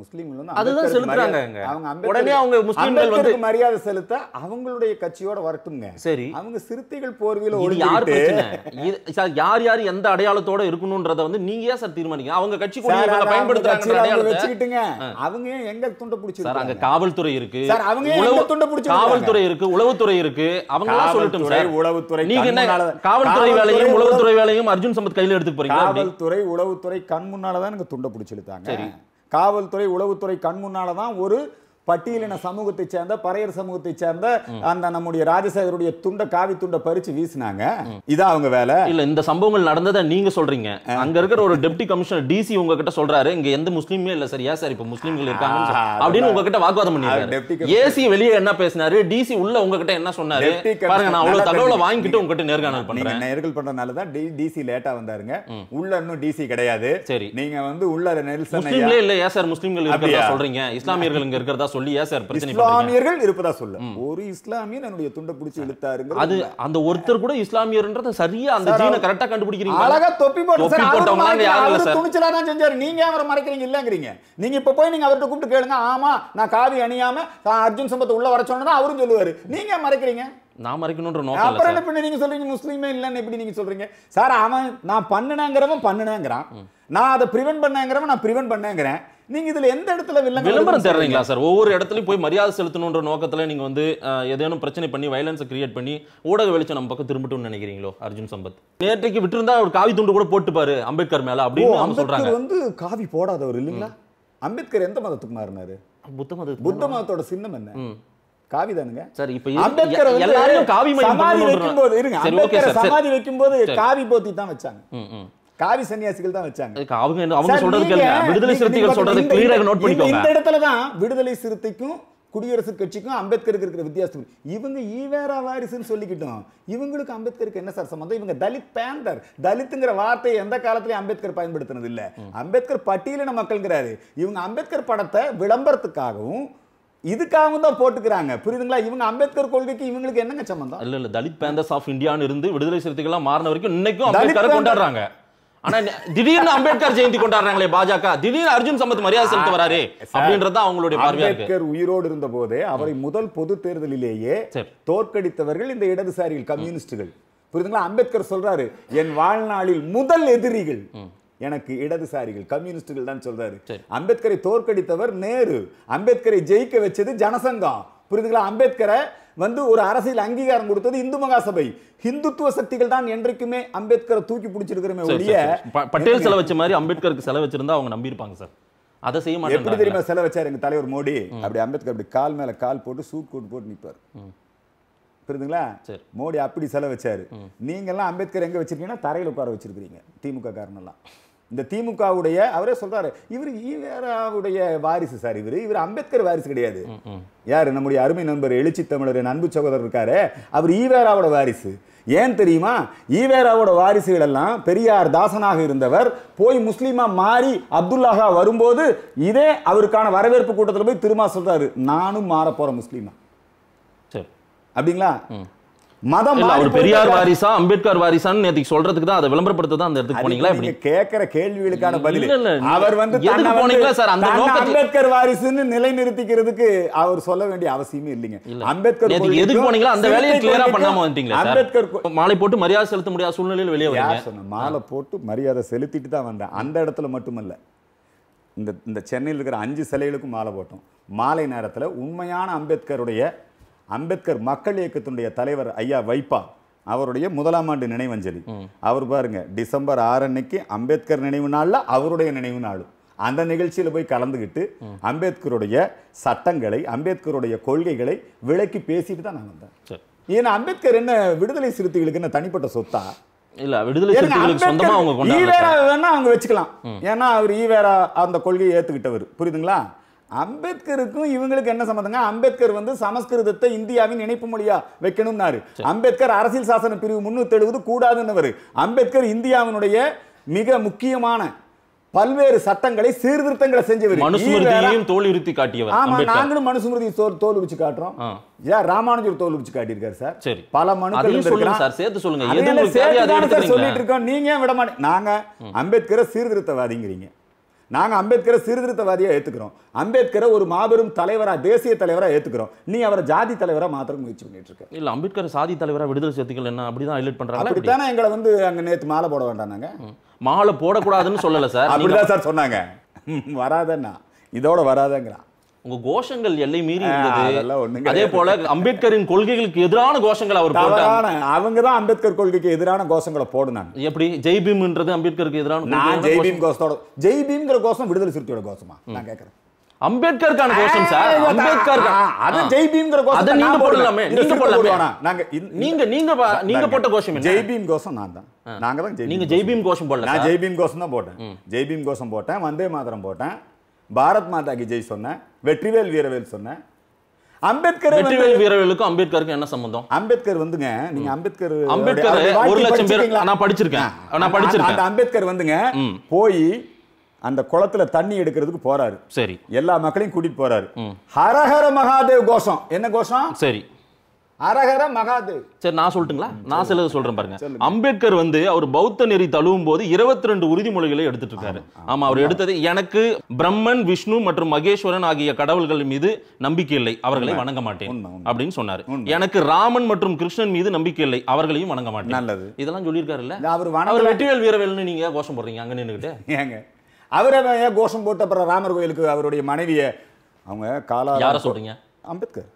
முஸ்லீம்கள் வந்து அதுதான் செலுத்துறாங்க அவங்க உடனே அவங்க முஸ்லீம்கள் வந்து மரியாதை செலுத்த அவங்களுடைய கட்சியோட வரட்டும்ங்க சரி அவங்க சிறுத்தைகள் போர்வையில் ஒரு யார் சார் யார் யார் எந்த அடையாளத்தோட இருக்கணும்ன்றத வந்து நீங்க ஏன் சார் தீர்மானிங்க அவங்க கட்சி கூட இவங்க பயன்படுத்துறாங்க அடையாளத்தை வச்சுக்கிட்டுங்க அவங்க எங்க துண்டை புடிச்சு சார் அங்க காவல்துறை இருக்கு சார் அவங்க உளவு துண்டை பிடிச்சி காவல்துறை இருக்கு உளவுத்துறை இருக்கு அவங்க எல்லாம் சொல்லட்டும் சார் உளவுத்துறை நீங்க என்ன காவல்துறை வேலையும் உளவுத்துறை வேலையும் அர்ஜுன் சம்பத் கையில எடுத்து போறீங்க காவல்துறை துறை கண் முன்னால தான் எனக்கு துண்டை பிடிச்சி இழுத்தாங்க காவல்துறை உளவுத்துறை கண் முன்னால் தான் ஒரு பட்டியலின சமூகத்தை சேர்ந்த பறையர் சமூகத்தை சேர்ந்த அந்த நம்முடைய ராஜசேகருடைய துண்ட காவி துண்ட பறிச்சு வீசினாங்க இதான் அவங்க வேலை இல்ல இந்த சம்பவங்கள் நடந்ததை நீங்க சொல்றீங்க அங்க இருக்கிற ஒரு டெப்டி கமிஷனர் டிசி உங்ககிட்ட சொல்றாரு இங்க எந்த முஸ்லீமே இல்ல சார் சார் இப்ப முஸ்லீம்கள் இருக்காங்க அப்படின்னு உங்ககிட்ட வாக்குவாதம் பண்ணி ஏசி வெளியே என்ன பேசினாரு டிசி உள்ள உங்ககிட்ட என்ன சொன்னாரு பாருங்க நான் அவ்வளவு தகவலை வாங்கிட்டு உங்ககிட்ட நேர்காணல் பண்றேன் நேர்கள் பண்றதுனால தான் டிசி லேட்டா வந்தாருங்க உள்ள இன்னும் டிசி கிடையாது சரி நீங்க வந்து உள்ள நெல்சன் இல்ல ஏன் சார் முஸ்லீம்கள் இருக்கிறதா சொல்றீங்க இஸ்லாமியர்கள் இங்க இருக்கிறதா சொல்றீங்க சொல்லியா சார் இஸ்லாமியர்கள் இருப்பதா சொல்ல ஒரு இஸ்லாமியன் என்னுடைய துண்டை பிடிச்சி இழுத்தாருங்க அது அந்த ஒருத்தர் கூட இஸ்லாமியர்ன்றத சரியா அந்த ஜீனை கரெக்டா கண்டுபிடிக்கிறீங்க அழகா தொப்பி போட்டு சார் செஞ்சாரு நீங்க அவரை மறைக்கிறீங்க இல்லங்கிறீங்க நீங்க இப்ப போய் நீங்க அவர்ட்ட கூப்பிட்டு கேளுங்க ஆமா நான் காவி அணியாம அர்ஜுன் சம்பத் உள்ள வர சொன்னா அவரும் சொல்லுவாரு நீங்க மறைக்கிறீங்க நான் மறைக்கணும்ன்ற நோக்கம் அப்புறம் என்ன பண்ணி நீங்க சொல்றீங்க முஸ்லீமே இல்லன்னு எப்படி நீங்க சொல்றீங்க சார் அவன் நான் பண்ணுனாங்கிறவன் பண்ணுனாங்கிறான் நான் அதை ப்ரிவென்ட் பண்ணேங்கிறவன் நான் ப்ரிவென்ட் பண்ணேங்கிறேன் நீங்க இதுல எந்த இடத்துல விளம்பரம் தேடுறீங்களா சார் ஒவ்வொரு இடத்துலயும் போய் மரியாதை செலுத்தணும்ன்ற நோக்கத்துல நீங்க வந்து ஏதேனும் பிரச்சனை பண்ணி வயலன்ஸ் கிரியேட் பண்ணி ஊடக வெளிச்சம் நம்ம பக்கம் திரும்பட்டும்னு நினைக்கிறீங்களோ அர்ஜுன் சம்பத் நேற்றைக்கு விட்டுருந்தா ஒரு காவி துண்டு கூட போட்டுப்பாரு அம்பேத்கர் மேல அப்படின்னு சொல்றாங்க வந்து காவி போடாதவர் இல்லைங்களா அம்பேத்கர் எந்த மதத்துக்கு மாறினாரு புத்த மத புத்த மதத்தோட சின்னம் என்ன காவிதானுங்க சரி இப்ப அம்பேத்கர் எல்லாரும் காவி சமாதி போது இருங்க சமாதி வைக்கும்போது காவி போத்தி தான் வச்சாங்க காவி சன்னியாசிகள் தான் வச்சாங்க அவங்க அவங்க சொல்றது விடுதலை சிறுத்தைகள் சொல்றது கிளியரா நோட் பண்ணிக்கோங்க இந்த இடத்துல தான் விடுதலை சிறுத்தைக்கும் குடியரசு கட்சிக்கும் அம்பேத்கருக்கு இருக்கிற வித்தியாசம் இவங்க ஈவேரா வாரிசுன்னு சொல்லிக்கிட்டோம் இவங்களுக்கு அம்பேத்கருக்கு என்ன சார் சம்பந்தம் இவங்க தலித் பேந்தர் தலித்துங்கிற வார்த்தையை எந்த காலத்திலையும் அம்பேத்கர் பயன்படுத்தினது இல்ல அம்பேத்கர் பட்டியலின மக்கள்ங்கிறாரு இவங்க அம்பேத்கர் படத்தை விளம்பரத்துக்காகவும் இதுக்காகவும் தான் போட்டுக்கிறாங்க புரியுதுங்களா இவங்க அம்பேத்கர் கொள்கைக்கு இவங்களுக்கு என்னங்க சம்பந்தம் இல்ல இல்ல தலித் பேந்தர்ஸ் ஆஃப் இந்தியான்னு இருந்து விடுதலை சிறுத்தைகள்லாம் மாறின வரைக்கும் இன்னைக்கும் கொண்டாடுறாங்க ஆனா திடீர்னு அம்பேத்கர் ஜெயந்தி கொண்டாடுறாங்களே பாஜக திடீர்னு அர்ஜுன் சம்பத் மரியாதை செலுத்த வராரு அப்படின்றது அவங்களுடைய அம்பேத்கர் உயிரோடு இருந்த போதே அவரை முதல் பொது தேர்தலிலேயே தோற்கடித்தவர்கள் இந்த இடதுசாரிகள் கம்யூனிஸ்டுகள் புரியுதுங்களா அம்பேத்கர் சொல்றாரு என் வாழ்நாளில் முதல் எதிரிகள் எனக்கு இடதுசாரிகள் கம்யூனிஸ்டுகள் தான் சொல்றாரு அம்பேத்கரை தோற்கடித்தவர் நேரு அம்பேத்கரை ஜெயிக்க வச்சது ஜனசங்கம் புரியுதுங்களா அம்பேத்கரை வந்து ஒரு அரசியல் அங்கீகாரம் கொடுத்தது இந்து மகாசபை இந்துத்துவ சக்திகள் தான் என்றைக்குமே அம்பேத்கரை தூக்கி பிடிச்சிருக்கிறமே ஒழிய பட்டேல் செலவு வச்ச மாதிரி அம்பேத்கருக்கு செலவு வச்சிருந்தா அவங்க நம்பியிருப்பாங்க சார் அதை செய்ய மாட்டாங்க எப்படி தெரியுமா செலவு வச்சார் எங்க தலைவர் மோடி அப்படி அம்பேத்கர் அப்படி கால் மேல கால் போட்டு சூட் கோட் போட்டு நிற்பார் புரியுதுங்களா மோடி அப்படி செலவு வச்சாரு நீங்க எல்லாம் அம்பேத்கர் எங்க வச்சிருக்கீங்கன்னா தரையில் உட்கார வச்சிருக்கீங்க திமுக காரணம் எல்லாம் இந்த திமுகவுடைய அவரே சொல்றாரு இவர் ஈவேராவுடைய வாரிசு சார் இவர் இவர் அம்பேத்கர் வாரிசு கிடையாது யாரு நம்முடைய அருமை நண்பர் எழுச்சி தமிழர் அன்பு சகோதரர் இருக்காரு அவர் ஈவேராவோட வாரிசு ஏன் தெரியுமா ஈவேராவோட வாரிசுகள் எல்லாம் பெரியார் தாசனாக இருந்தவர் போய் முஸ்லீமா மாறி அப்துல்லாஹா வரும்போது இதே அவருக்கான வரவேற்பு கூட்டத்தில் போய் திருமா சொல்றாரு நானும் மாற போற முஸ்லீமா அப்படிங்களா மதம் அவர் பெரியார் வாரிசா அம்பேத்கர் வாரிசான்னு நேற்றுக்கு சொல்றதுக்கு தான் அதை விளம்பரப்படுத்த தான் அந்த இடத்துக்கு போனீங்களா இப்படி கேட்கிற கேள்விகளுக்கான பதில் அவர் வந்து எதுக்கு போனீங்களா சார் அந்த அம்பேத்கர் வாரிசுன்னு நிலைநிறுத்திக்கிறதுக்கு அவர் சொல்ல வேண்டிய அவசியமே இல்லைங்க அம்பேத்கர் எதுக்கு போனீங்களா அந்த வேலையை கிளியரா பண்ணாம வந்துட்டீங்களா அம்பேத்கர் மாலை போட்டு மரியாதை செலுத்த முடியாத சூழ்நிலையில் வெளியே வரீங்க சொன்னேன் மாலை போட்டு மரியாதை செலுத்திட்டு தான் வந்தேன் அந்த இடத்துல மட்டுமல்ல இந்த இந்த சென்னையில் இருக்கிற அஞ்சு சிலைகளுக்கும் மாலை போட்டோம் மாலை நேரத்தில் உண்மையான அம்பேத்கருடைய அம்பேத்கர் மக்கள் இயக்கத்தினுடைய தலைவர் ஐயா வைப்பா அவருடைய முதலாம் ஆண்டு நினைவஞ்சலி அவர் பாருங்க டிசம்பர் ஆறு அன்னைக்கு அம்பேத்கர் நினைவு நாளில் அவருடைய நினைவு நாளும் அந்த நிகழ்ச்சியில் போய் கலந்துக்கிட்டு அம்பேத்கருடைய சட்டங்களை அம்பேத்கருடைய கொள்கைகளை விளக்கி பேசிட்டு தான் நான் வந்தேன் ஏன்னா அம்பேத்கர் என்ன விடுதலை சிறுத்தைகளுக்கு என்ன தனிப்பட்ட சொத்தா இல்ல விடுதலை சொந்தமா அவங்க வேணா அவங்க வச்சுக்கலாம் ஏன்னா அவர் ஈவேரா அந்த கொள்கையை ஏத்துக்கிட்டவர் புரியுதுங்களா அம்பேத்கருக்கும் இவங்களுக்கு என்ன சம்மந்தங்க அம்பேத்கர் வந்து சமஸ்கிருதத்தை இந்தியாவின் இணைப்பு மொழியா வைக்கணும்னாரு அம்பேத்கர் அரசியல் சாசன பிரிவு முன்னூத்தி எழுபது கூடாதுன்னு அம்பேத்கர் இந்தியாவினுடைய மிக முக்கியமான பல்வேறு சட்டங்களை சீர்திருத்தங்களை செஞ்சவர் மனுஸ்மிருதியையும் தோல் இருத்தி காட்டியவர் ஆமா நாங்களும் மனுஸ்மிருதி தோல் தோல் வச்சு காட்டுறோம் ஏன் ராமானுஜர் தோல் வச்சு காட்டியிருக்காரு சார் சரி பல மனுக்கள் சொல்லுங்க சார் சேர்த்து சொல்லுங்க சொல்லிட்டு இருக்கோம் நீங்க விட மாட்டேன் நாங்க அம்பேத்கரை சீர்திருத்தவாதிங்கிறீங்க நாங்கள் அம்பேத்கரை சீர்திருத்தவாதியாக ஏற்றுக்கிறோம் அம்பேத்கரை ஒரு மாபெரும் தலைவராக தேசிய தலைவராக ஏற்றுக்கிறோம் நீ அவரை ஜாதி தலைவராக மாத்திரம் முயற்சி பண்ணிட்டு இருக்க இல்லை அம்பேத்கர் சாதி தலைவராக விடுதலை சேர்த்துக்கள் என்ன அப்படி தான் ஹைலைட் பண்ணுறாங்க அப்படி தானே எங்களை வந்து அங்கே நேற்று மாலை போட வேண்டாம் நாங்கள் மாலை போடக்கூடாதுன்னு சொல்லலை சார் அப்படிதான் சார் சொன்னாங்க வராதண்ணா இதோட வராதங்கிறான் உங்க கோஷங்கள் எல்லை மீறி இருந்தது அதே போல அம்பேத்கரின் கொள்கைகளுக்கு எதிரான கோஷங்கள் அவர் போட்டாங்க அவங்க தான் அம்பேத்கர் கொள்கைக்கு எதிரான கோஷங்களை போடுனாங்க எப்படி ஜெய் பீம்ன்றது அம்பேத்கருக்கு எதிரான நான் ஜெய்பீம் கோஷத்தோட ஜெய்பீம்ங்கிற கோஷம் விடுதலை சிறுத்தையோட கோஷமா நான் கேக்குறேன் அம்பேத்கருக்கான கோஷம் சார் அம்பேத்கர் அது பீம்ங்கிற கோஷம் அதை நீங்க போடலாமே நீங்க போடலாமே நாங்க நீங்க நீங்க நீங்க போட்ட கோஷம் ஜெய் பீம் கோஷம் நான் தான் நாங்க தான் நீங்க பீம் கோஷம் போடல நான் ஜெய்பீம் கோஷம் தான் போட்டேன் ஜெய்பீம் கோஷம் போட்டேன் வந்தே மாதரம் போட்டேன் பாரத் மாதா கி ஜெய் சொன்னேன் வெற்றிவேல் வீரவேல் சொன்னேன் அம்பேத்கர் வெற்றிவேல் வீரவேலுக்கும் அம்பேத்கருக்கும் என்ன சம்பந்தம் அம்பேத்கர் வந்துங்க நீங்க அம்பேத்கர் அம்பேத்கர் ஒரு லட்சம் பேர் நான் படிச்சிருக்கேன் நான் படிச்சிருக்கேன் அம்பேத்கர் வந்துங்க போய் அந்த குளத்துல தண்ணி எடுக்கிறதுக்கு போறாரு சரி எல்லா மக்களையும் கூட்டிட்டு போறாரு ஹரஹர மகாதேவ் கோஷம் என்ன கோஷம் சரி அரகர மகாதேவ் சரி நான் சொல்லட்டுங்களா நான் சில சொல்றேன் பாருங்க அம்பேத்கர் வந்து அவர் பௌத்த நெறி தழுவும் போது இருபத்தி ரெண்டு உறுதிமொழிகளை எடுத்துட்டு இருக்காரு ஆமா அவர் எடுத்தது எனக்கு பிரம்மன் விஷ்ணு மற்றும் மகேஸ்வரன் ஆகிய கடவுள்கள் மீது நம்பிக்கை இல்லை அவர்களை வணங்க மாட்டேன் அப்படின்னு சொன்னாரு எனக்கு ராமன் மற்றும் கிருஷ்ணன் மீது நம்பிக்கை இல்லை அவர்களையும் வணங்க மாட்டேன் நல்லது இதெல்லாம் சொல்லியிருக்காருல்ல அவர் அவர் வெற்றிவேல் வீரவேல்னு நீங்க கோஷம் போடுறீங்க அங்க நின்றுக்கிட்டு ஏங்க அவரை கோஷம் போட்ட அப்புறம் ராமர் கோயிலுக்கு அவருடைய மனைவியை அவங்க காலா யாரை சொல்றீங்க அம்பேத்கர்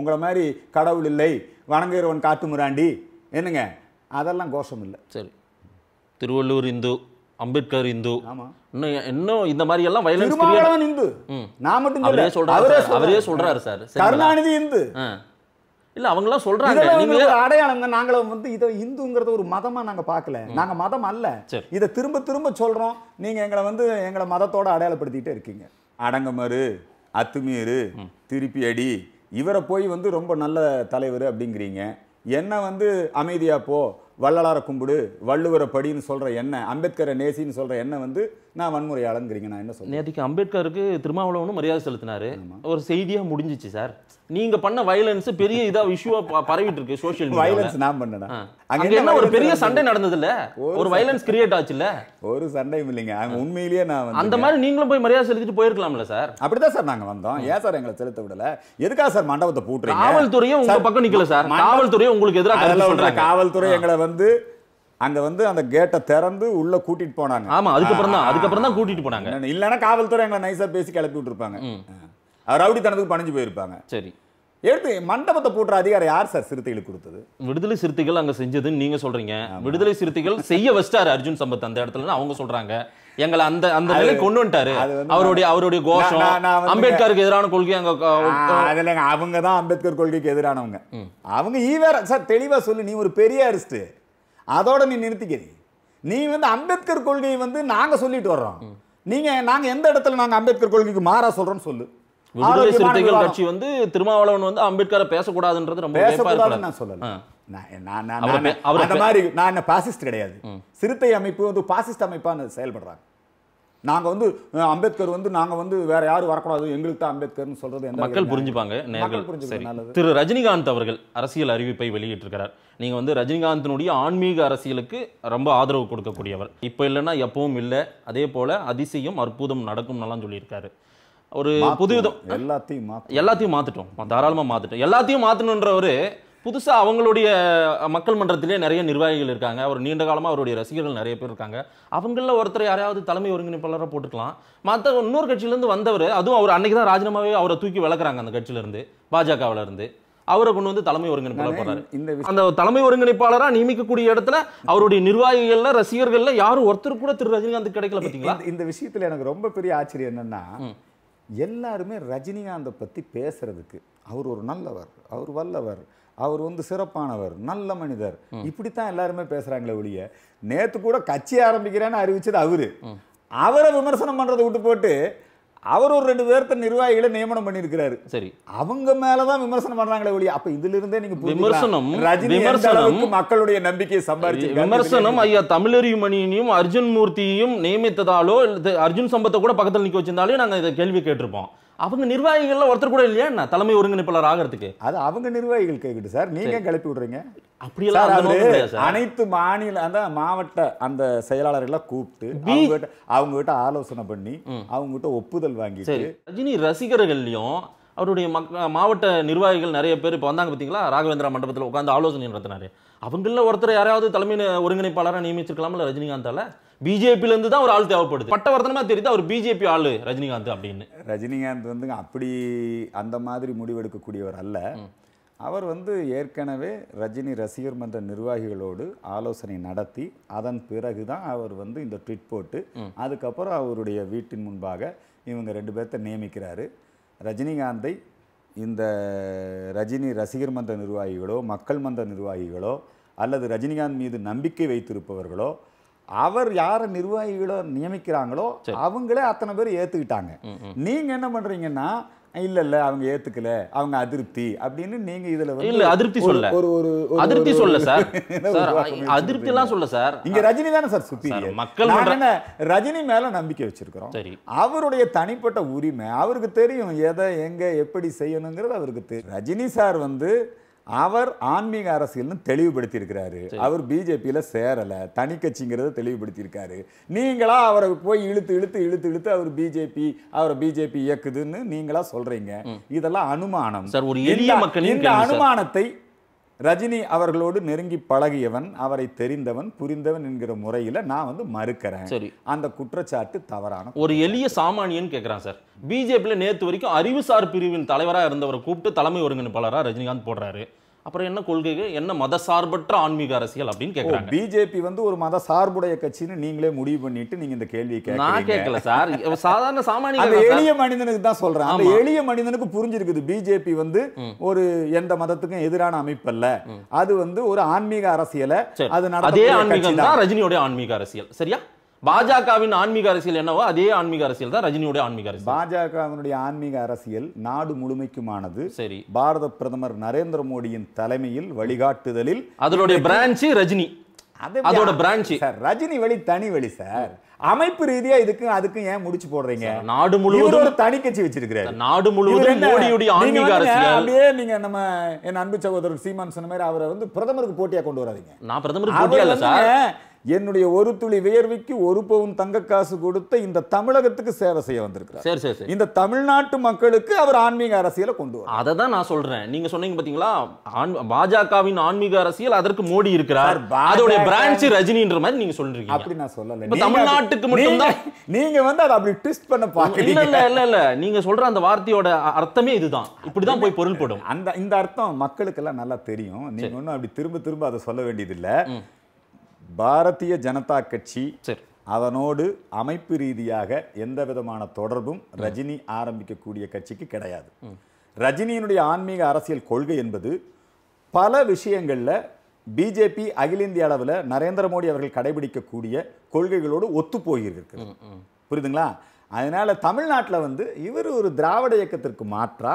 உங்களை மாதிரி கடவுள் இல்லை வணங்குகிறவன் காத்து முராண்டி என்னங்க அதெல்லாம் கோஷம் இல்லை சரி திருவள்ளூர் இந்து அம்பேத்கர் இந்து இன்னும் இன்னும் இந்த மாதிரி எல்லாம் வயலன்ஸ் இந்து நான் மட்டும் அவரே சொல்றாரு அவரே சொல்றாரு சார் கருணாநிதி இந்து இல்ல அவங்க எல்லாம் சொல்றாங்க நீங்க அடையாளம் நாங்களும் வந்து இதை இந்துங்கிறத ஒரு மதமா நாங்க பார்க்கல நாங்க மதம் அல்ல இத திரும்ப திரும்ப சொல்றோம் நீங்க எங்களை வந்து எங்களை மதத்தோட அடையாளப்படுத்திட்டே இருக்கீங்க அடங்கமறு அத்துமீறு திருப்பி அடி இவரை போய் வந்து ரொம்ப நல்ல தலைவர் அப்படிங்கிறீங்க என்ன வந்து அமைதியாக போ வள்ளலாரை கும்பிடு வள்ளுவரை படின்னு சொல்கிற என்ன அம்பேத்கரை நேசின்னு சொல்கிற எண்ணெய் வந்து நான் வன்முறையாளங்கிறீங்க நான் என்ன சொல்றேன் நேற்றுக்கு அம்பேத்கருக்கு திருமாவளவனும் மரியாதை செலுத்தினாரு ஒரு செய்தியாக முடிஞ்சிச்சு சார் நீங்க பண்ண வயலன்ஸ் பெரிய இதா இஷ்யூவா பரவிட்டு இருக்கு சோஷியல் வயலன்ஸ் நான் பண்ணேன் அங்க என்ன ஒரு பெரிய சண்டை நடந்தது இல்ல ஒரு வயலன்ஸ் கிரியேட் ஆச்சுல ஒரு சண்டையும் இல்லைங்க அங்க உண்மையிலேயே நான் அந்த மாதிரி நீங்களும் போய் மரியாதை செலுத்திட்டு போயிருக்கலாம்ல சார் அப்படிதான் சார் நாங்க வந்தோம் ஏன் சார் எங்களை செலுத்த விடல எதுக்கா சார் மண்டபத்தை பூட்டுறீங்க காவல்துறையும் உங்க பக்கம் நிக்கல சார் காவல்துறையும் உங்களுக்கு எதிராக காவல்துறை எங்களை வந்து அங்க வந்து அந்த கேட்டை திறந்து உள்ள கூட்டிட்டு போனாங்க ஆமா அதுக்கப்புறம் தான் அதுக்கப்புறம் தான் கூட்டிட்டு போனாங்க இல்லைன்னா காவல்துறை எங்களை நைஸா பேசி கிளப்பி விட்டுருப்பாங்க ரவுடி தனத்துக்கு பணிஞ்சு போயிருப்பாங்க சரி எடுத்து மண்டபத்தை போட்டுற அதிகாரம் யார் சார் சிறுத்தைகளுக்கு கொடுத்தது விடுதலை சிறுத்தைகள் அங்க செஞ்சதுன்னு நீங்க சொல்றீங்க விடுதலை சிறுத்தைகள் செய்ய வச்சிட்டாரு அர்ஜுன் சம்பத் அந்த இடத்துல அவங்க சொல்றாங்க எங்களை அந்த அந்த நிலை கொண்டு வந்துட்டாரு அவருடைய அவருடைய கோஷம் அம்பேத்கருக்கு எதிரான கொள்கை அங்க அதுல அவங்க தான் அம்பேத்கர் கொள்கைக்கு எதிரானவங்க அவங்க ஈவேர சார் தெளிவா சொல்லு நீ ஒரு பெரிய அரிஸ்ட் அதோட நீ நிறுத்திக்கிறீ நீ வந்து அம்பேத்கர் கொள்கையை வந்து நாங்கள் சொல்லிட்டு வர்றோம் நீங்கள் நாங்கள் எந்த இடத்துல நாங்கள் அம்பேத்கர் கொள்கைக்கு மாறா சொல்கிறோன்னு சொல்லு விடுதலை சிறுத்தைகள் கட்சி வந்து திருமாவளவன் வந்து அம்பேத்கரை பேசக்கூடாதுன்றது ரொம்ப பேசக்கூடாதுன்னு நான் சொல்லல நான் அந்த மாதிரி நான் என்ன பாசிஸ்ட் கிடையாது சிறுத்தை அமைப்பு வந்து பாசிஸ்ட் அமைப்பான்னு செயல்படுறாங்க நாங்கள் வந்து அம்பேத்கர் வந்து நாங்கள் வந்து வேற யாரும் வரக்கூடாது எங்களுக்கு தான் அம்பேத்கர்னு சொல்றது மக்கள் புரிஞ்சுப்பாங்க நேர்கள் திரு ரஜினிகாந்த் அவர்கள் அரசியல் அறிவிப்பை வெளியிட்டிருக்கிறார் நீங்கள் வந்து ரஜினிகாந்தினுடைய ஆன்மீக அரசியலுக்கு ரொம்ப ஆதரவு கொடுக்கக்கூடியவர் இப்போ இல்லைன்னா எப்பவும் இல்லை அதே போல் அதிசயம் அற்புதம் நடக்கும் நல்லா சொல்லியிருக்காரு ஒரு புதுவிதம் எல்லாத்தையும் எல்லாத்தையும் மாத்துட்டோம் தாராளமாக மாத்துட்டோம் எல்லாத்தையும் மாற்றணுன்றவர் புதுசாக அவங்களுடைய மக்கள் மன்றத்திலே நிறைய நிர்வாகிகள் இருக்காங்க அவர் நீண்ட காலமாக அவருடைய ரசிகர்கள் நிறைய பேர் இருக்காங்க அவங்களில் ஒருத்தர் யாராவது தலைமை ஒருங்கிணைப்பாளராக போட்டுக்கலாம் மற்ற இன்னொரு கட்சியிலேருந்து வந்தவர் அதுவும் அவர் அன்னைக்கு தான் ராஜினாமாவே அவரை தூக்கி விளக்குறாங்க அந்த கட்சியிலேருந்து பாஜகவிலேருந்து அவரை கொண்டு வந்து தலைமை ஒருங்கிணைப்பாளர் இந்த அந்த தலைமை ஒருங்கிணைப்பாளராக நியமிக்கக்கூடிய இடத்துல அவருடைய நிர்வாகிகள்ல ரசிகர்கள்ல யாரும் ஒருத்தர் கூட திரு ரஜினிகாந்த் கிடைக்கல பாத்தீங்களா இந்த விஷயத்தில் எனக்கு ரொம்ப பெரிய ஆச்சரியம் என்னன்னா எல்லாருமே ரஜினிகாந்தை பற்றி பேசுறதுக்கு அவர் ஒரு நல்லவர் அவர் வல்லவர் அவர் வந்து சிறப்பானவர் நல்ல மனிதர் இப்படித்தான் எல்லாருமே பேசுறாங்களே ஒழிய நேத்து கூட கட்சி ஆரம்பிக்கிறேன்னு அறிவிச்சது அவரு அவரை விமர்சனம் பண்றதை விட்டு போட்டு அவர் ஒரு ரெண்டு பேர்த்த நிர்வாகிகளை நியமனம் பண்ணியிருக்கிறாரு சரி அவங்க மேலதான் விமர்சனம் பண்றாங்களே ஒழிய அப்ப இதுல இருந்தே நீங்க விமர்சனம் விமர்சனம் மக்களுடைய நம்பிக்கையை சம்பாதிச்சு விமர்சனம் ஐயா தமிழறிமணியனையும் அர்ஜுன் மூர்த்தியையும் நியமித்ததாலோ அர்ஜுன் சம்பத்தை கூட பக்கத்தில் நிக்க வச்சிருந்தாலும் நாங்க இதை கேள்வி கேட்டிருப்போம் அவங்க நிர்வாகிகள்லாம் ஒருத்தர் கூட இல்லையா என்ன தலைமை ஒருங்கிணைப்பாளர் ஆகிறதுக்கு அது அவங்க நிர்வாகிகள் கேட்குது சார் நீங்க கிளப்பி விடுறீங்க அப்படியெல்லாம் அனைத்து மாநில அந்த மாவட்ட அந்த செயலாளர்கள்லாம் கூப்பிட்டு அவங்க கிட்ட ஆலோசனை பண்ணி அவங்ககிட்ட ஒப்புதல் வாங்கி ரஜினி ரசிகர்கள்லையும் அவருடைய மாவட்ட நிர்வாகிகள் நிறைய பேர் இப்போ வந்தாங்க பார்த்தீங்களா ராகவேந்திரா மண்டபத்தில் உட்காந்து ஆலோசனை நடத்தினாரு அவங்களில் ஒருத்தர் யாராவது தலைமை ஒருங்கிணைப்பாளராக நியமிச்சிருக்கலாம்ல ரஜினிகாந்தால இருந்து தான் ஒரு ஆள் தேவைப்படுது பட்டவர்த்தனமாக தெரியுது அவர் பிஜேபி ஆளு ரஜினிகாந்த் அப்படின்னு ரஜினிகாந்த் வந்துங்க அப்படி அந்த மாதிரி முடிவெடுக்கக்கூடியவர் அல்ல அவர் வந்து ஏற்கனவே ரஜினி ரசிகர் மன்ற நிர்வாகிகளோடு ஆலோசனை நடத்தி அதன் பிறகு தான் அவர் வந்து இந்த ட்விட் போட்டு அதுக்கப்புறம் அவருடைய வீட்டின் முன்பாக இவங்க ரெண்டு பேர்த்த நியமிக்கிறாரு ரஜினிகாந்தை இந்த ரஜினி ரசிகர் மன்ற நிர்வாகிகளோ மக்கள் மன்ற நிர்வாகிகளோ அல்லது ரஜினிகாந்த் மீது நம்பிக்கை வைத்திருப்பவர்களோ அவர் யாரை நிர்வாகிகளோ நியமிக்கிறாங்களோ அவங்களே அத்தனை பேர் ஏற்றுக்கிட்டாங்க நீங்கள் என்ன பண்ணுறீங்கன்னா இல்ல இல்ல அவங்க ஏத்துக்கல அவங்க அதிருப்தி அப்படின்னு நீங்க இதுல இல்ல அதிருப்தி சொல்ல ஒரு ஒரு அதிருப்தி சொல்ல சார் அதிருப்தி எல்லாம் சொல்ல சார் இங்க ரஜினி தானே சார் சுத்தி மக்கள் ரஜினி மேல நம்பிக்கை வச்சிருக்கிறோம் அவருடைய தனிப்பட்ட உரிமை அவருக்கு தெரியும் எதை எங்க எப்படி செய்யணுங்கிறது அவருக்கு தெரியும் ரஜினி சார் வந்து அவர் ஆன்மீக அரசியல்னு தெளிவுபடுத்தியிருக்கிறாரு அவர் பிஜேபியில சேரல தனி கட்சிங்கிறத தெளிவுபடுத்தியிருக்காரு நீங்களா அவரை போய் இழுத்து இழுத்து இழுத்து இழுத்து அவர் பிஜேபி அவரை பிஜேபி இயக்குதுன்னு நீங்களா சொல்றீங்க இதெல்லாம் அனுமானம் இந்த அனுமானத்தை ரஜினி அவர்களோடு நெருங்கி பழகியவன் அவரை தெரிந்தவன் புரிந்தவன் என்கிற முறையில் நான் வந்து மறுக்கிறேன் சரி அந்த குற்றச்சாட்டு தவறான ஒரு எளிய சாமானியன் கேட்குறான் சார் பிஜேபியில் நேற்று வரைக்கும் அறிவுசார் பிரிவின் தலைவராக இருந்தவரை கூப்பிட்டு தலைமை ஒருங்கிணைப்பாளராக ரஜினிகாந்த் போடுறாரு அப்புறம் என்ன கொள்கைகள் என்ன மத சார்பற்ற ஆன்மீக அரசியல் அப்படின்னு கேட்குறாங்க பிஜேபி வந்து ஒரு மத சார்புடைய கட்சின்னு நீங்களே முடிவு பண்ணிட்டு நீங்க இந்த கேள்வி நான் கேட்கல சார் சாதாரண சாமானிய எளிய மனிதனுக்கு தான் சொல்றேன் அந்த எளிய மனிதனுக்கு புரிஞ்சிருக்குது பிஜேபி வந்து ஒரு எந்த மதத்துக்கும் எதிரான அமைப்பு அல்ல அது வந்து ஒரு ஆன்மீக அரசியலை அது நடந்தே ரஜினியோட ஆன்மீக அரசியல் சரியா பாஜகவின் ஆன்மீக அரசியல் என்னவோ அதே ஆன்மீக அரசியல் தான் ரஜினியுடைய ஆன்மீக அரசியல் பாஜகவினுடைய ஆன்மீக அரசியல் நாடு முழுமைக்குமானது சரி பாரத பிரதமர் நரேந்திர மோடியின் தலைமையில் வழிகாட்டுதலில் அதனுடைய பிரான்ச்சு ரஜினி அதோட பிரான்ச்சு ரஜினி வழி தனி வழி சார் அமைப்பு ரீதியா இதுக்கு அதுக்கு ஏன் முடிச்சு போடுறீங்க நாடு முழுவதும் ஒரு தனி கட்சி வச்சிருக்கிறாரு நாடு முழுவதும் மோடியுடைய ஆன்மீக அரசியல் அப்படியே நீங்க நம்ம என் அன்பு சகோதரர் சீமான் சொன்ன மாதிரி அவரை வந்து பிரதமருக்கு போட்டியா கொண்டு வராதீங்க நான் பிரதமருக்கு போட்டியா இல்ல சார் என்னுடைய ஒரு துளி வியர்வைக்கு ஒரு பவுன் தங்க காசு கொடுத்த இந்த தமிழகத்துக்கு சேவை செய்ய வந்திருக்கிறார் சரி சரி இந்த தமிழ்நாட்டு மக்களுக்கு அவர் ஆன்மீக அரசியலை கொண்டு வரும் அதை தான் நான் சொல்றேன் நீங்க சொன்னீங்க பாத்தீங்களா பாஜகவின் ஆன்மீக அரசியல் அதற்கு மோடி இருக்கிறார் அதோட பிரான்ச் ரஜினின்ற மாதிரி நீங்க சொல்றீங்க அப்படி நான் சொல்லல தமிழ்நாட்டுக்கு மட்டும் தான் நீங்க வந்து அதை அப்படி ட்விஸ்ட் பண்ண பாக்குறீங்க இல்ல இல்ல இல்ல நீங்க சொல்ற அந்த வார்த்தையோட அர்த்தமே இதுதான் இப்படிதான் போய் பொருள்படும் அந்த இந்த அர்த்தம் மக்களுக்கு எல்லாம் நல்லா தெரியும் நீங்க ஒன்னும் அப்படி திரும்ப திரும்ப அதை சொல்ல இல்லை பாரதிய ஜனதா கட்சி அதனோடு அமைப்பு ரீதியாக எந்த விதமான தொடர்பும் ரஜினி ஆரம்பிக்கக்கூடிய கட்சிக்கு கிடையாது ரஜினியினுடைய ஆன்மீக அரசியல் கொள்கை என்பது பல விஷயங்களில் பிஜேபி அகில இந்திய அளவில் நரேந்திர மோடி அவர்கள் கடைபிடிக்கக்கூடிய கொள்கைகளோடு போயிருக்கு புரியுதுங்களா அதனால தமிழ்நாட்டில் வந்து இவர் ஒரு திராவிட இயக்கத்திற்கு மாற்றா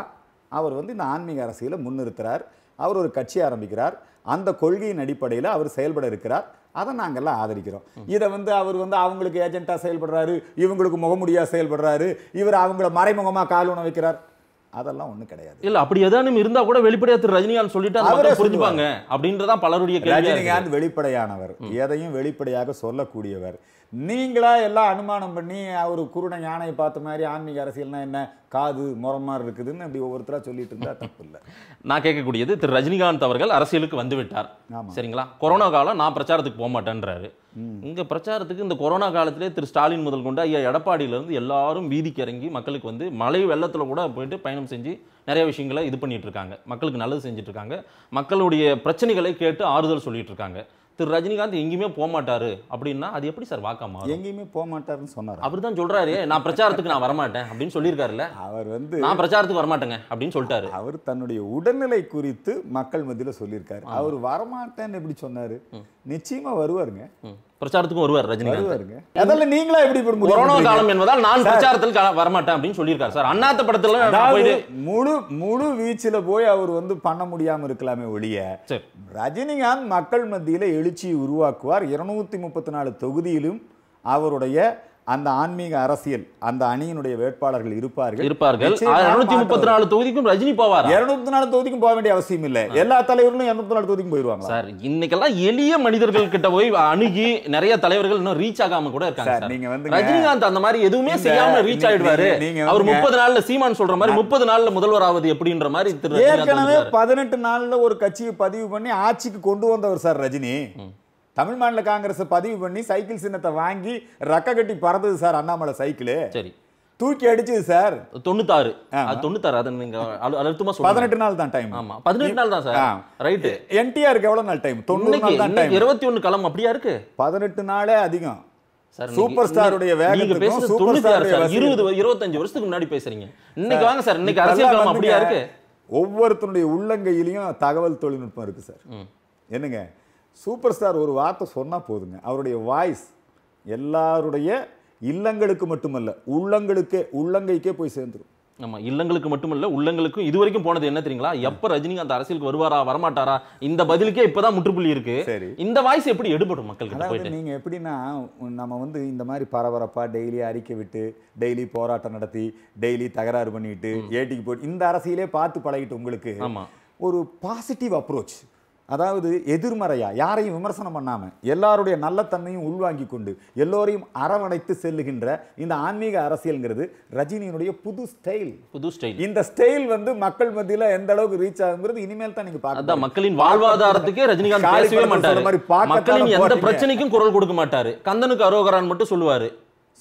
அவர் வந்து இந்த ஆன்மீக அரசியலை முன்னிறுத்துறார் அவர் ஒரு கட்சி ஆரம்பிக்கிறார் அந்த கொள்கையின் அடிப்படையில் அவர் செயல்பட இருக்கிறார் அதை நாங்கள்லாம் ஆதரிக்கிறோம் இதை வந்து அவர் வந்து அவங்களுக்கு ஏஜென்ட்டாக செயல்படுறாரு இவங்களுக்கு முகமுடியாக செயல்படுறாரு இவர் அவங்கள மறைமுகமாக காலூன வைக்கிறார் அதெல்லாம் ஒண்ணு கிடையாது இல்ல அப்படி ஏதானும் இருந்தா கூட வெளிப்படையா திரு ரஜினிகாந்த் சொல்லிட்டு அவரே புரிஞ்சுப்பாங்க அப்படின்றதான் பலருடைய ரஜினிகாந்த் வெளிப்படையானவர் எதையும் வெளிப்படையாக சொல்லக்கூடியவர் நீங்களாக எல்லாம் அனுமானம் பண்ணி ஒரு குருடன் யானையை பார்த்த மாதிரி ஆன்மீக அரசியல்னா என்ன காது மாதிரி இருக்குதுன்னு அப்படி ஒவ்வொருத்தராக சொல்லிட்டு இருந்தா தப்பு இல்லை நான் கேட்கக்கூடியது திரு ரஜினிகாந்த் அவர்கள் அரசியலுக்கு வந்து விட்டார் சரிங்களா கொரோனா காலம் நான் பிரச்சாரத்துக்கு போக மாட்டேன்றாரு இங்கே பிரச்சாரத்துக்கு இந்த கொரோனா காலத்திலே திரு ஸ்டாலின் முதல் கொண்டு ஐயா இருந்து எல்லாரும் வீதிக்கு இறங்கி மக்களுக்கு வந்து மழை வெள்ளத்தில் கூட போயிட்டு பயணம் செஞ்சு நிறைய விஷயங்களை இது பண்ணிட்டு இருக்காங்க மக்களுக்கு நல்லது செஞ்சுட்டு இருக்காங்க மக்களுடைய பிரச்சனைகளை கேட்டு ஆறுதல் சொல்லிட்டு இருக்காங்க திரு ரஜினிகாந்த் எங்கேயுமே போக மாட்டாரு அப்படின்னா அது எப்படி சார் வாக்கா எங்கேயுமே போக மாட்டாருன்னு சொன்னார் அவர் தான் சொல்றாரு நான் பிரச்சாரத்துக்கு நான் வரமாட்டேன் அப்படின்னு சொல்லியிருக்காருல்ல அவர் வந்து நான் பிரச்சாரத்துக்கு வரமாட்டேங்க அப்படின்னு சொல்லிட்டாரு அவர் தன்னுடைய உடல்நிலை குறித்து மக்கள் மத்தியில் சொல்லியிருக்காரு அவர் வரமாட்டேன்னு எப்படி சொன்னாரு நிச்சயமா வருவாருங்க பிரச்சாரத்துக்கும் வருவார் ரஜினிகாந்த் அதெல்லாம் நீங்களா எப்படி கொரோனா காலம் என்பதால் நான் பிரச்சாரத்தில் வரமாட்டேன் அப்படின்னு சொல்லியிருக்காரு சார் அண்ணாத்த படத்துல முழு முழு வீச்சுல போய் அவர் வந்து பண்ண முடியாம இருக்கலாமே ஒழிய ரஜினிகாந்த் மக்கள் மத்தியில எழுச்சியை உருவாக்குவார் இருநூத்தி முப்பத்தி நாலு தொகுதியிலும் அவருடைய அந்த ஆன்மீக அரசியல் அந்த அணியினுடைய வேட்பாளர்கள் இருப்பார்கள் இருப்பார்கள் இருநூத்தி முப்பத்தி நாலு தொகுதிக்கும் ரஜினி போவார் இருநூத்தி நாலு தொகுதிக்கும் போக வேண்டிய அவசியம் இல்ல எல்லா தலைவர்களும் இருநூத்தி நாலு தொகுதிக்கும் போயிருவாங்க சார் இன்னைக்கெல்லாம் எளிய மனிதர்கள் கிட்ட போய் அணுகி நிறைய தலைவர்கள் இன்னும் ரீச் ஆகாம கூட இருக்காங்க நீங்க வந்து ரஜினிகாந்த் அந்த மாதிரி எதுவுமே செய்யாம ரீச் ஆயிடுவாரு அவர் முப்பது நாள்ல சீமான் சொல்ற மாதிரி முப்பது நாள்ல முதல்வர் ஆவது எப்படின்ற மாதிரி ஏற்கனவே பதினெட்டு நாள்ல ஒரு கட்சியை பதிவு பண்ணி ஆட்சிக்கு கொண்டு வந்தவர் சார் ரஜினி தமிழ் மாநில காங்கிரஸ் பதிவு பண்ணி சைக்கிள் சின்னத்தை வாங்கி ரக்க கட்டி பறந்தது சார் அண்ணாமலை சைக்கிள் சரி தூக்கி அடிச்சது சார் தொண்ணூத்தாறு தொண்ணூத்தாறு அது நீங்க அழுத்தமா பதினெட்டு நாள் தான் டைம் ஆமா பதினெட்டு நாள் தான் சார் ரைட்டு என்டிஆர் எவ்வளவு நாள் டைம் தொண்ணூறு நாள் டைம் இருபத்தி ஒன்னு களம் அப்படியா இருக்கு பதினெட்டு நாளே அதிகம் சூப்பர் ஸ்டாருடைய வேகத்துக்கும் சூப்பர் ஸ்டாருடைய இருபது இருபத்தஞ்சு வருஷத்துக்கு முன்னாடி பேசுறீங்க இன்னைக்கு வாங்க சார் இன்னைக்கு அரசியல் களம் அப்படியா இருக்கு ஒவ்வொருத்தனுடைய உள்ளங்கையிலையும் தகவல் தொழில்நுட்பம் இருக்கு சார் என்னங்க சூப்பர் ஸ்டார் ஒரு வார்த்தை சொன்னால் போதுங்க அவருடைய வாய்ஸ் எல்லாருடைய இல்லங்களுக்கு மட்டுமல்ல உள்ளங்களுக்கே உள்ளங்கைக்கே போய் சேர்ந்துடும் ஆமாம் இல்லங்களுக்கு மட்டுமல்ல உள்ளங்களுக்கும் இது வரைக்கும் போனது என்ன தெரியுங்களா எப்போ ரஜினிகாந்த் அரசியலுக்கு வருவாரா வரமாட்டாரா இந்த பதிலுக்கே இப்போதான் முற்றுப்புள்ளி இருக்கு சரி இந்த வாய்ஸ் எப்படி எடுபடும் மக்களுக்கு நீங்க நீங்கள் எப்படின்னா நம்ம வந்து இந்த மாதிரி பரபரப்பாக டெய்லி அறிக்கை விட்டு டெய்லி போராட்டம் நடத்தி டெய்லி தகராறு பண்ணிட்டு ஏட்டிக்கு போயிட்டு இந்த அரசியலே பார்த்து பழகிட்டு உங்களுக்கு ஒரு பாசிட்டிவ் அப்ரோச் அதாவது எதிர்மறையா யாரையும் விமர்சனம் பண்ணாமல் எல்லாருடைய நல்ல தன்மையும் உள்வாங்கி கொண்டு எல்லோரையும் அரவணைத்து செல்லுகின்ற இந்த ஆன்மீக அரசியல்ங்கிறது ரஜினியினுடைய புது ஸ்டைல் புது ஸ்டைல் இந்த ஸ்டைல் வந்து மக்கள் மத்தியில எந்த அளவுக்கு ரீச் ஆகுங்கிறது இனிமேல் தான் நீங்க பார்க்க மக்களின் வாழ்வாதாரத்துக்கே ரஜினிகாந்த் பேசவே மாட்டார் மக்களின் எந்த பிரச்சனைக்கும் குரல் கொடுக்க மாட்டாரு கந்தனுக்கு அரோகரான் மட்டும் சொல்லுவாரு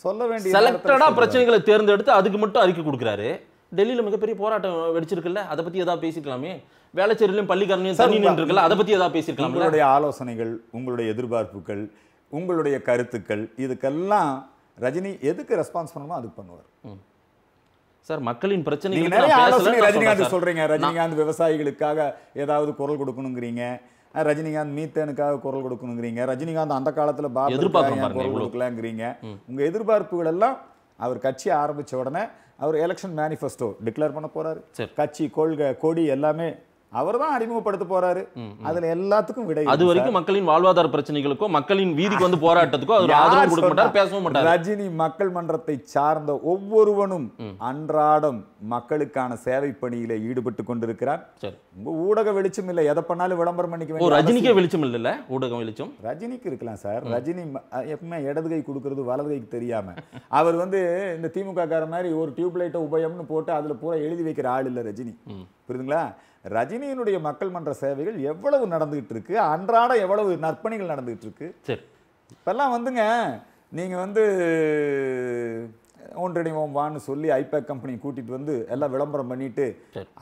சொல்ல வேண்டிய செலக்டடா பிரச்சனைகளை தேர்ந்தெடுத்து அதுக்கு மட்டும் அறிக்கை கொடுக்குறாரு டெல்லியில் மிகப்பெரிய போராட்டம் வெடிச்சிருக்குல்ல அதை பற்றி ஏதாவது பேசிக்கலாமே வேளச்சேரியிலும் பள்ளிக்கரணையும் தண்ணி நின்றுருக்குல்ல அதை பற்றி ஏதாவது பேசிக்கலாம் உங்களுடைய ஆலோசனைகள் உங்களுடைய எதிர்பார்ப்புகள் உங்களுடைய கருத்துக்கள் இதுக்கெல்லாம் ரஜினி எதுக்கு ரெஸ்பான்ஸ் பண்ணணுமோ அதுக்கு பண்ணுவார் சார் மக்களின் பிரச்சனை நிறைய ஆலோசனை ரஜினிகாந்த் சொல்றீங்க ரஜினிகாந்த் விவசாயிகளுக்காக ஏதாவது குரல் கொடுக்கணுங்கிறீங்க ரஜினிகாந்த் மீத்தேனுக்காக குரல் கொடுக்கணுங்கிறீங்க ரஜினிகாந்த் அந்த காலத்தில் பாரதியார் குரல் கொடுக்கலங்கிறீங்க உங்கள் எதிர்பார்ப்புகள் எல்லாம் அவர் கட்சி ஆரம்பித்த உடனே அவர் எலெக்ஷன் மேனிஃபெஸ்டோ டிக்ளேர் பண்ண போகிறார் கட்சி கொள்கை கொடி எல்லாமே அவர் தான் அறிமுகப்படுத்த போறாரு அதுல எல்லாத்துக்கும் விடை அது வரைக்கும் மக்களின் வாழ்வாதார பிரச்சனைகளுக்கோ மக்களின் வீதிக்கு வந்து போராட்டத்துக்கோ அவர் ஆதரவு கொடுக்க மாட்டார் பேசவும் மாட்டார் ரஜினி மக்கள் மன்றத்தை சார்ந்த ஒவ்வொருவனும் அன்றாடம் மக்களுக்கான சேவை பணியில ஈடுபட்டு கொண்டிருக்கிறார் உங்க ஊடக வெளிச்சம் இல்ல எதை பண்ணாலும் விளம்பரம் பண்ணிக்க ரஜினிக்கே வெளிச்சம் இல்ல ஊடகம் வெளிச்சம் ரஜினிக்கு இருக்கலாம் சார் ரஜினி எப்பவுமே இடது கை கொடுக்கறது வலது கைக்கு தெரியாம அவர் வந்து இந்த திமுக கார மாதிரி ஒரு லைட்டை உபயம்னு போட்டு அதுல பூரா எழுதி வைக்கிற ஆள் இல்ல ரஜினி புரியுதுங்களா ரஜினியினுடைய மக்கள் மன்ற சேவைகள் எவ்வளவு நடந்துகிட்டு இருக்கு அன்றாட எவ்வளவு நற்பணிகள் நடந்துகிட்டு இருக்கு சரி இப்பெல்லாம் வந்துங்க நீங்கள் வந்து ஒன்றிணைவோம் வான்னு சொல்லி ஐபேக் கம்பெனி கூட்டிட்டு வந்து எல்லாம் விளம்பரம் பண்ணிட்டு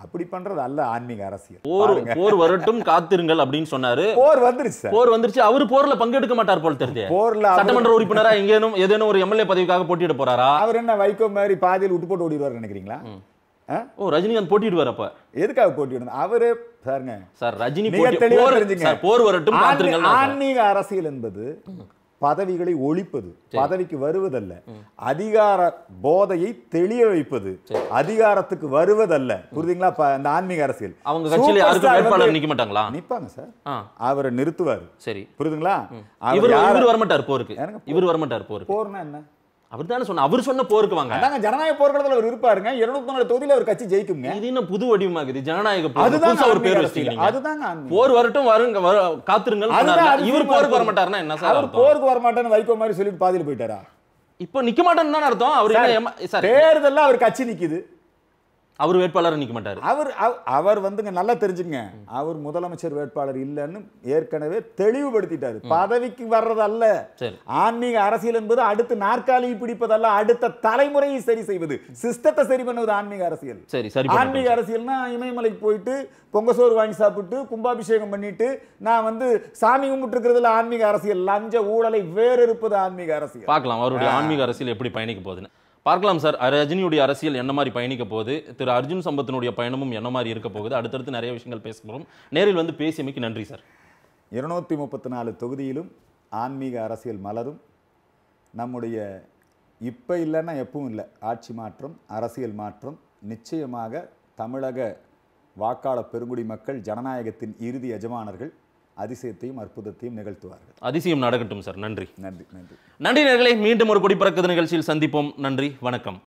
அப்படி பண்றது அல்ல ஆன்மீக அரசியல் போர் போர் வரட்டும் காத்திருங்கள் அப்படின்னு சொன்னாரு போர் வந்துருச்சு போர் வந்துருச்சு அவர் போர்ல பங்கெடுக்க மாட்டார் போல தெரிஞ்சு போர்ல சட்டமன்ற உறுப்பினரா எங்கேனும் ஏதேனும் ஒரு எம்எல்ஏ பதவிக்காக போட்டிட்டு போறாரா அவர் என்ன வைக்கோ மாதிரி பாதியில் விட்டு போட்டு ஓடிடுவார் நினைக்கிறீங்களா ஓ ரஜினிகாந்த் போட்டிடுவார் அப்ப எதுக்காக போட்டிடணும் அவரு சாருங்க சார் ரஜினி தெரிஞ்சுங்க போர் வரட்டும் ஆன்மீக அரசியல் என்பது பதவிகளை ஒழிப்பது பதவிக்கு வருவதல்ல அதிகார போதையை தெளிய வைப்பது அதிகாரத்துக்கு வருவதல்ல புரியுதுங்களா இந்த ஆன்மீக அரசியல் அவங்க கட்சியில நிக்க மாட்டாங்களா நிப்பாங்க சார் அவரை நிறுத்துவார் சரி புரியுதுங்களா அவர் வர மாட்டார் போருக்கு இவர் வர மாட்டார் போர் போர்னா என்ன அவர் தானே சொன்ன அவர் சொன்ன போருக்கு வாங்க அதாங்க ஜனநாயக போர்க்களத்தில் அவர் இருப்பாருங்க இருநூத்தி நாலு தொகுதியில் ஒரு கட்சி ஜெயிக்கும் இது இன்னும் புது வடிவமாகுது ஜனநாயக அதுதான் அவர் பேர் வச்சிருக்கீங்க அதுதாங்க போர் வரட்டும் வருங்க காத்துருங்க இவர் போருக்கு வர மாட்டாருன்னா என்ன சார் அவர் போருக்கு வர மாட்டேன்னு வைகோ மாதிரி சொல்லிட்டு பாதியில் போயிட்டாரா இப்போ நிக்க மாட்டேன்னு தான் அர்த்தம் அவர் தேர்தலில் அவர் கட்சி நிக்குது அவர் வேட்பாளர் நிற்க மாட்டார் அவர் அவர் வந்துங்க நல்லா தெரிஞ்சுங்க அவர் முதலமைச்சர் வேட்பாளர் இல்லைன்னு ஏற்கனவே தெளிவுபடுத்திட்டாரு பதவிக்கு வர்றதல்ல ஆன்மீக அரசியல் என்பது அடுத்து நாற்காலியை பிடிப்பதல்ல அடுத்த தலைமுறையை சரி செய்வது சிஸ்டத்தை சரி பண்ணுவது ஆன்மீக அரசியல் சரி சரி ஆன்மீக அரசியல்னா இமயமலைக்கு போயிட்டு பொங்கசோறு வாங்கி சாப்பிட்டு கும்பாபிஷேகம் பண்ணிட்டு நான் வந்து சாமி கும்பிட்டு இருக்கிறதுல ஆன்மீக அரசியல் லஞ்ச ஊழலை வேறு இருப்பது ஆன்மீக அரசியல் பார்க்கலாம் அவருடைய ஆன்மீக அரசியல் எப்படி பயணிக்க போகுதுன்னு பார்க்கலாம் சார் ரஜினியுடைய அரசியல் என்ன மாதிரி பயணிக்க போகுது திரு அர்ஜுன் சம்பத்தினுடைய பயணமும் என்ன மாதிரி இருக்க போகுது அடுத்தடுத்து நிறைய விஷயங்கள் பேச போகிறோம் நேரில் வந்து பேசியமைக்கு நன்றி சார் இருநூற்றி முப்பத்தி நாலு தொகுதியிலும் ஆன்மீக அரசியல் மலரும் நம்முடைய இப்போ இல்லைன்னா எப்பவும் இல்லை ஆட்சி மாற்றம் அரசியல் மாற்றம் நிச்சயமாக தமிழக வாக்காளர் பெருங்குடி மக்கள் ஜனநாயகத்தின் இறுதி எஜமானர்கள் அதிசயத்தையும் அற்புதத்தையும் நிகழ்த்துவார்கள் அதிசயம் நடக்கட்டும் சார் நன்றி நன்றி நன்றி நன்றி நேர்களை மீண்டும் ஒரு குடிபிறக்குது நிகழ்ச்சியில் சந்திப்போம் நன்றி வணக்கம்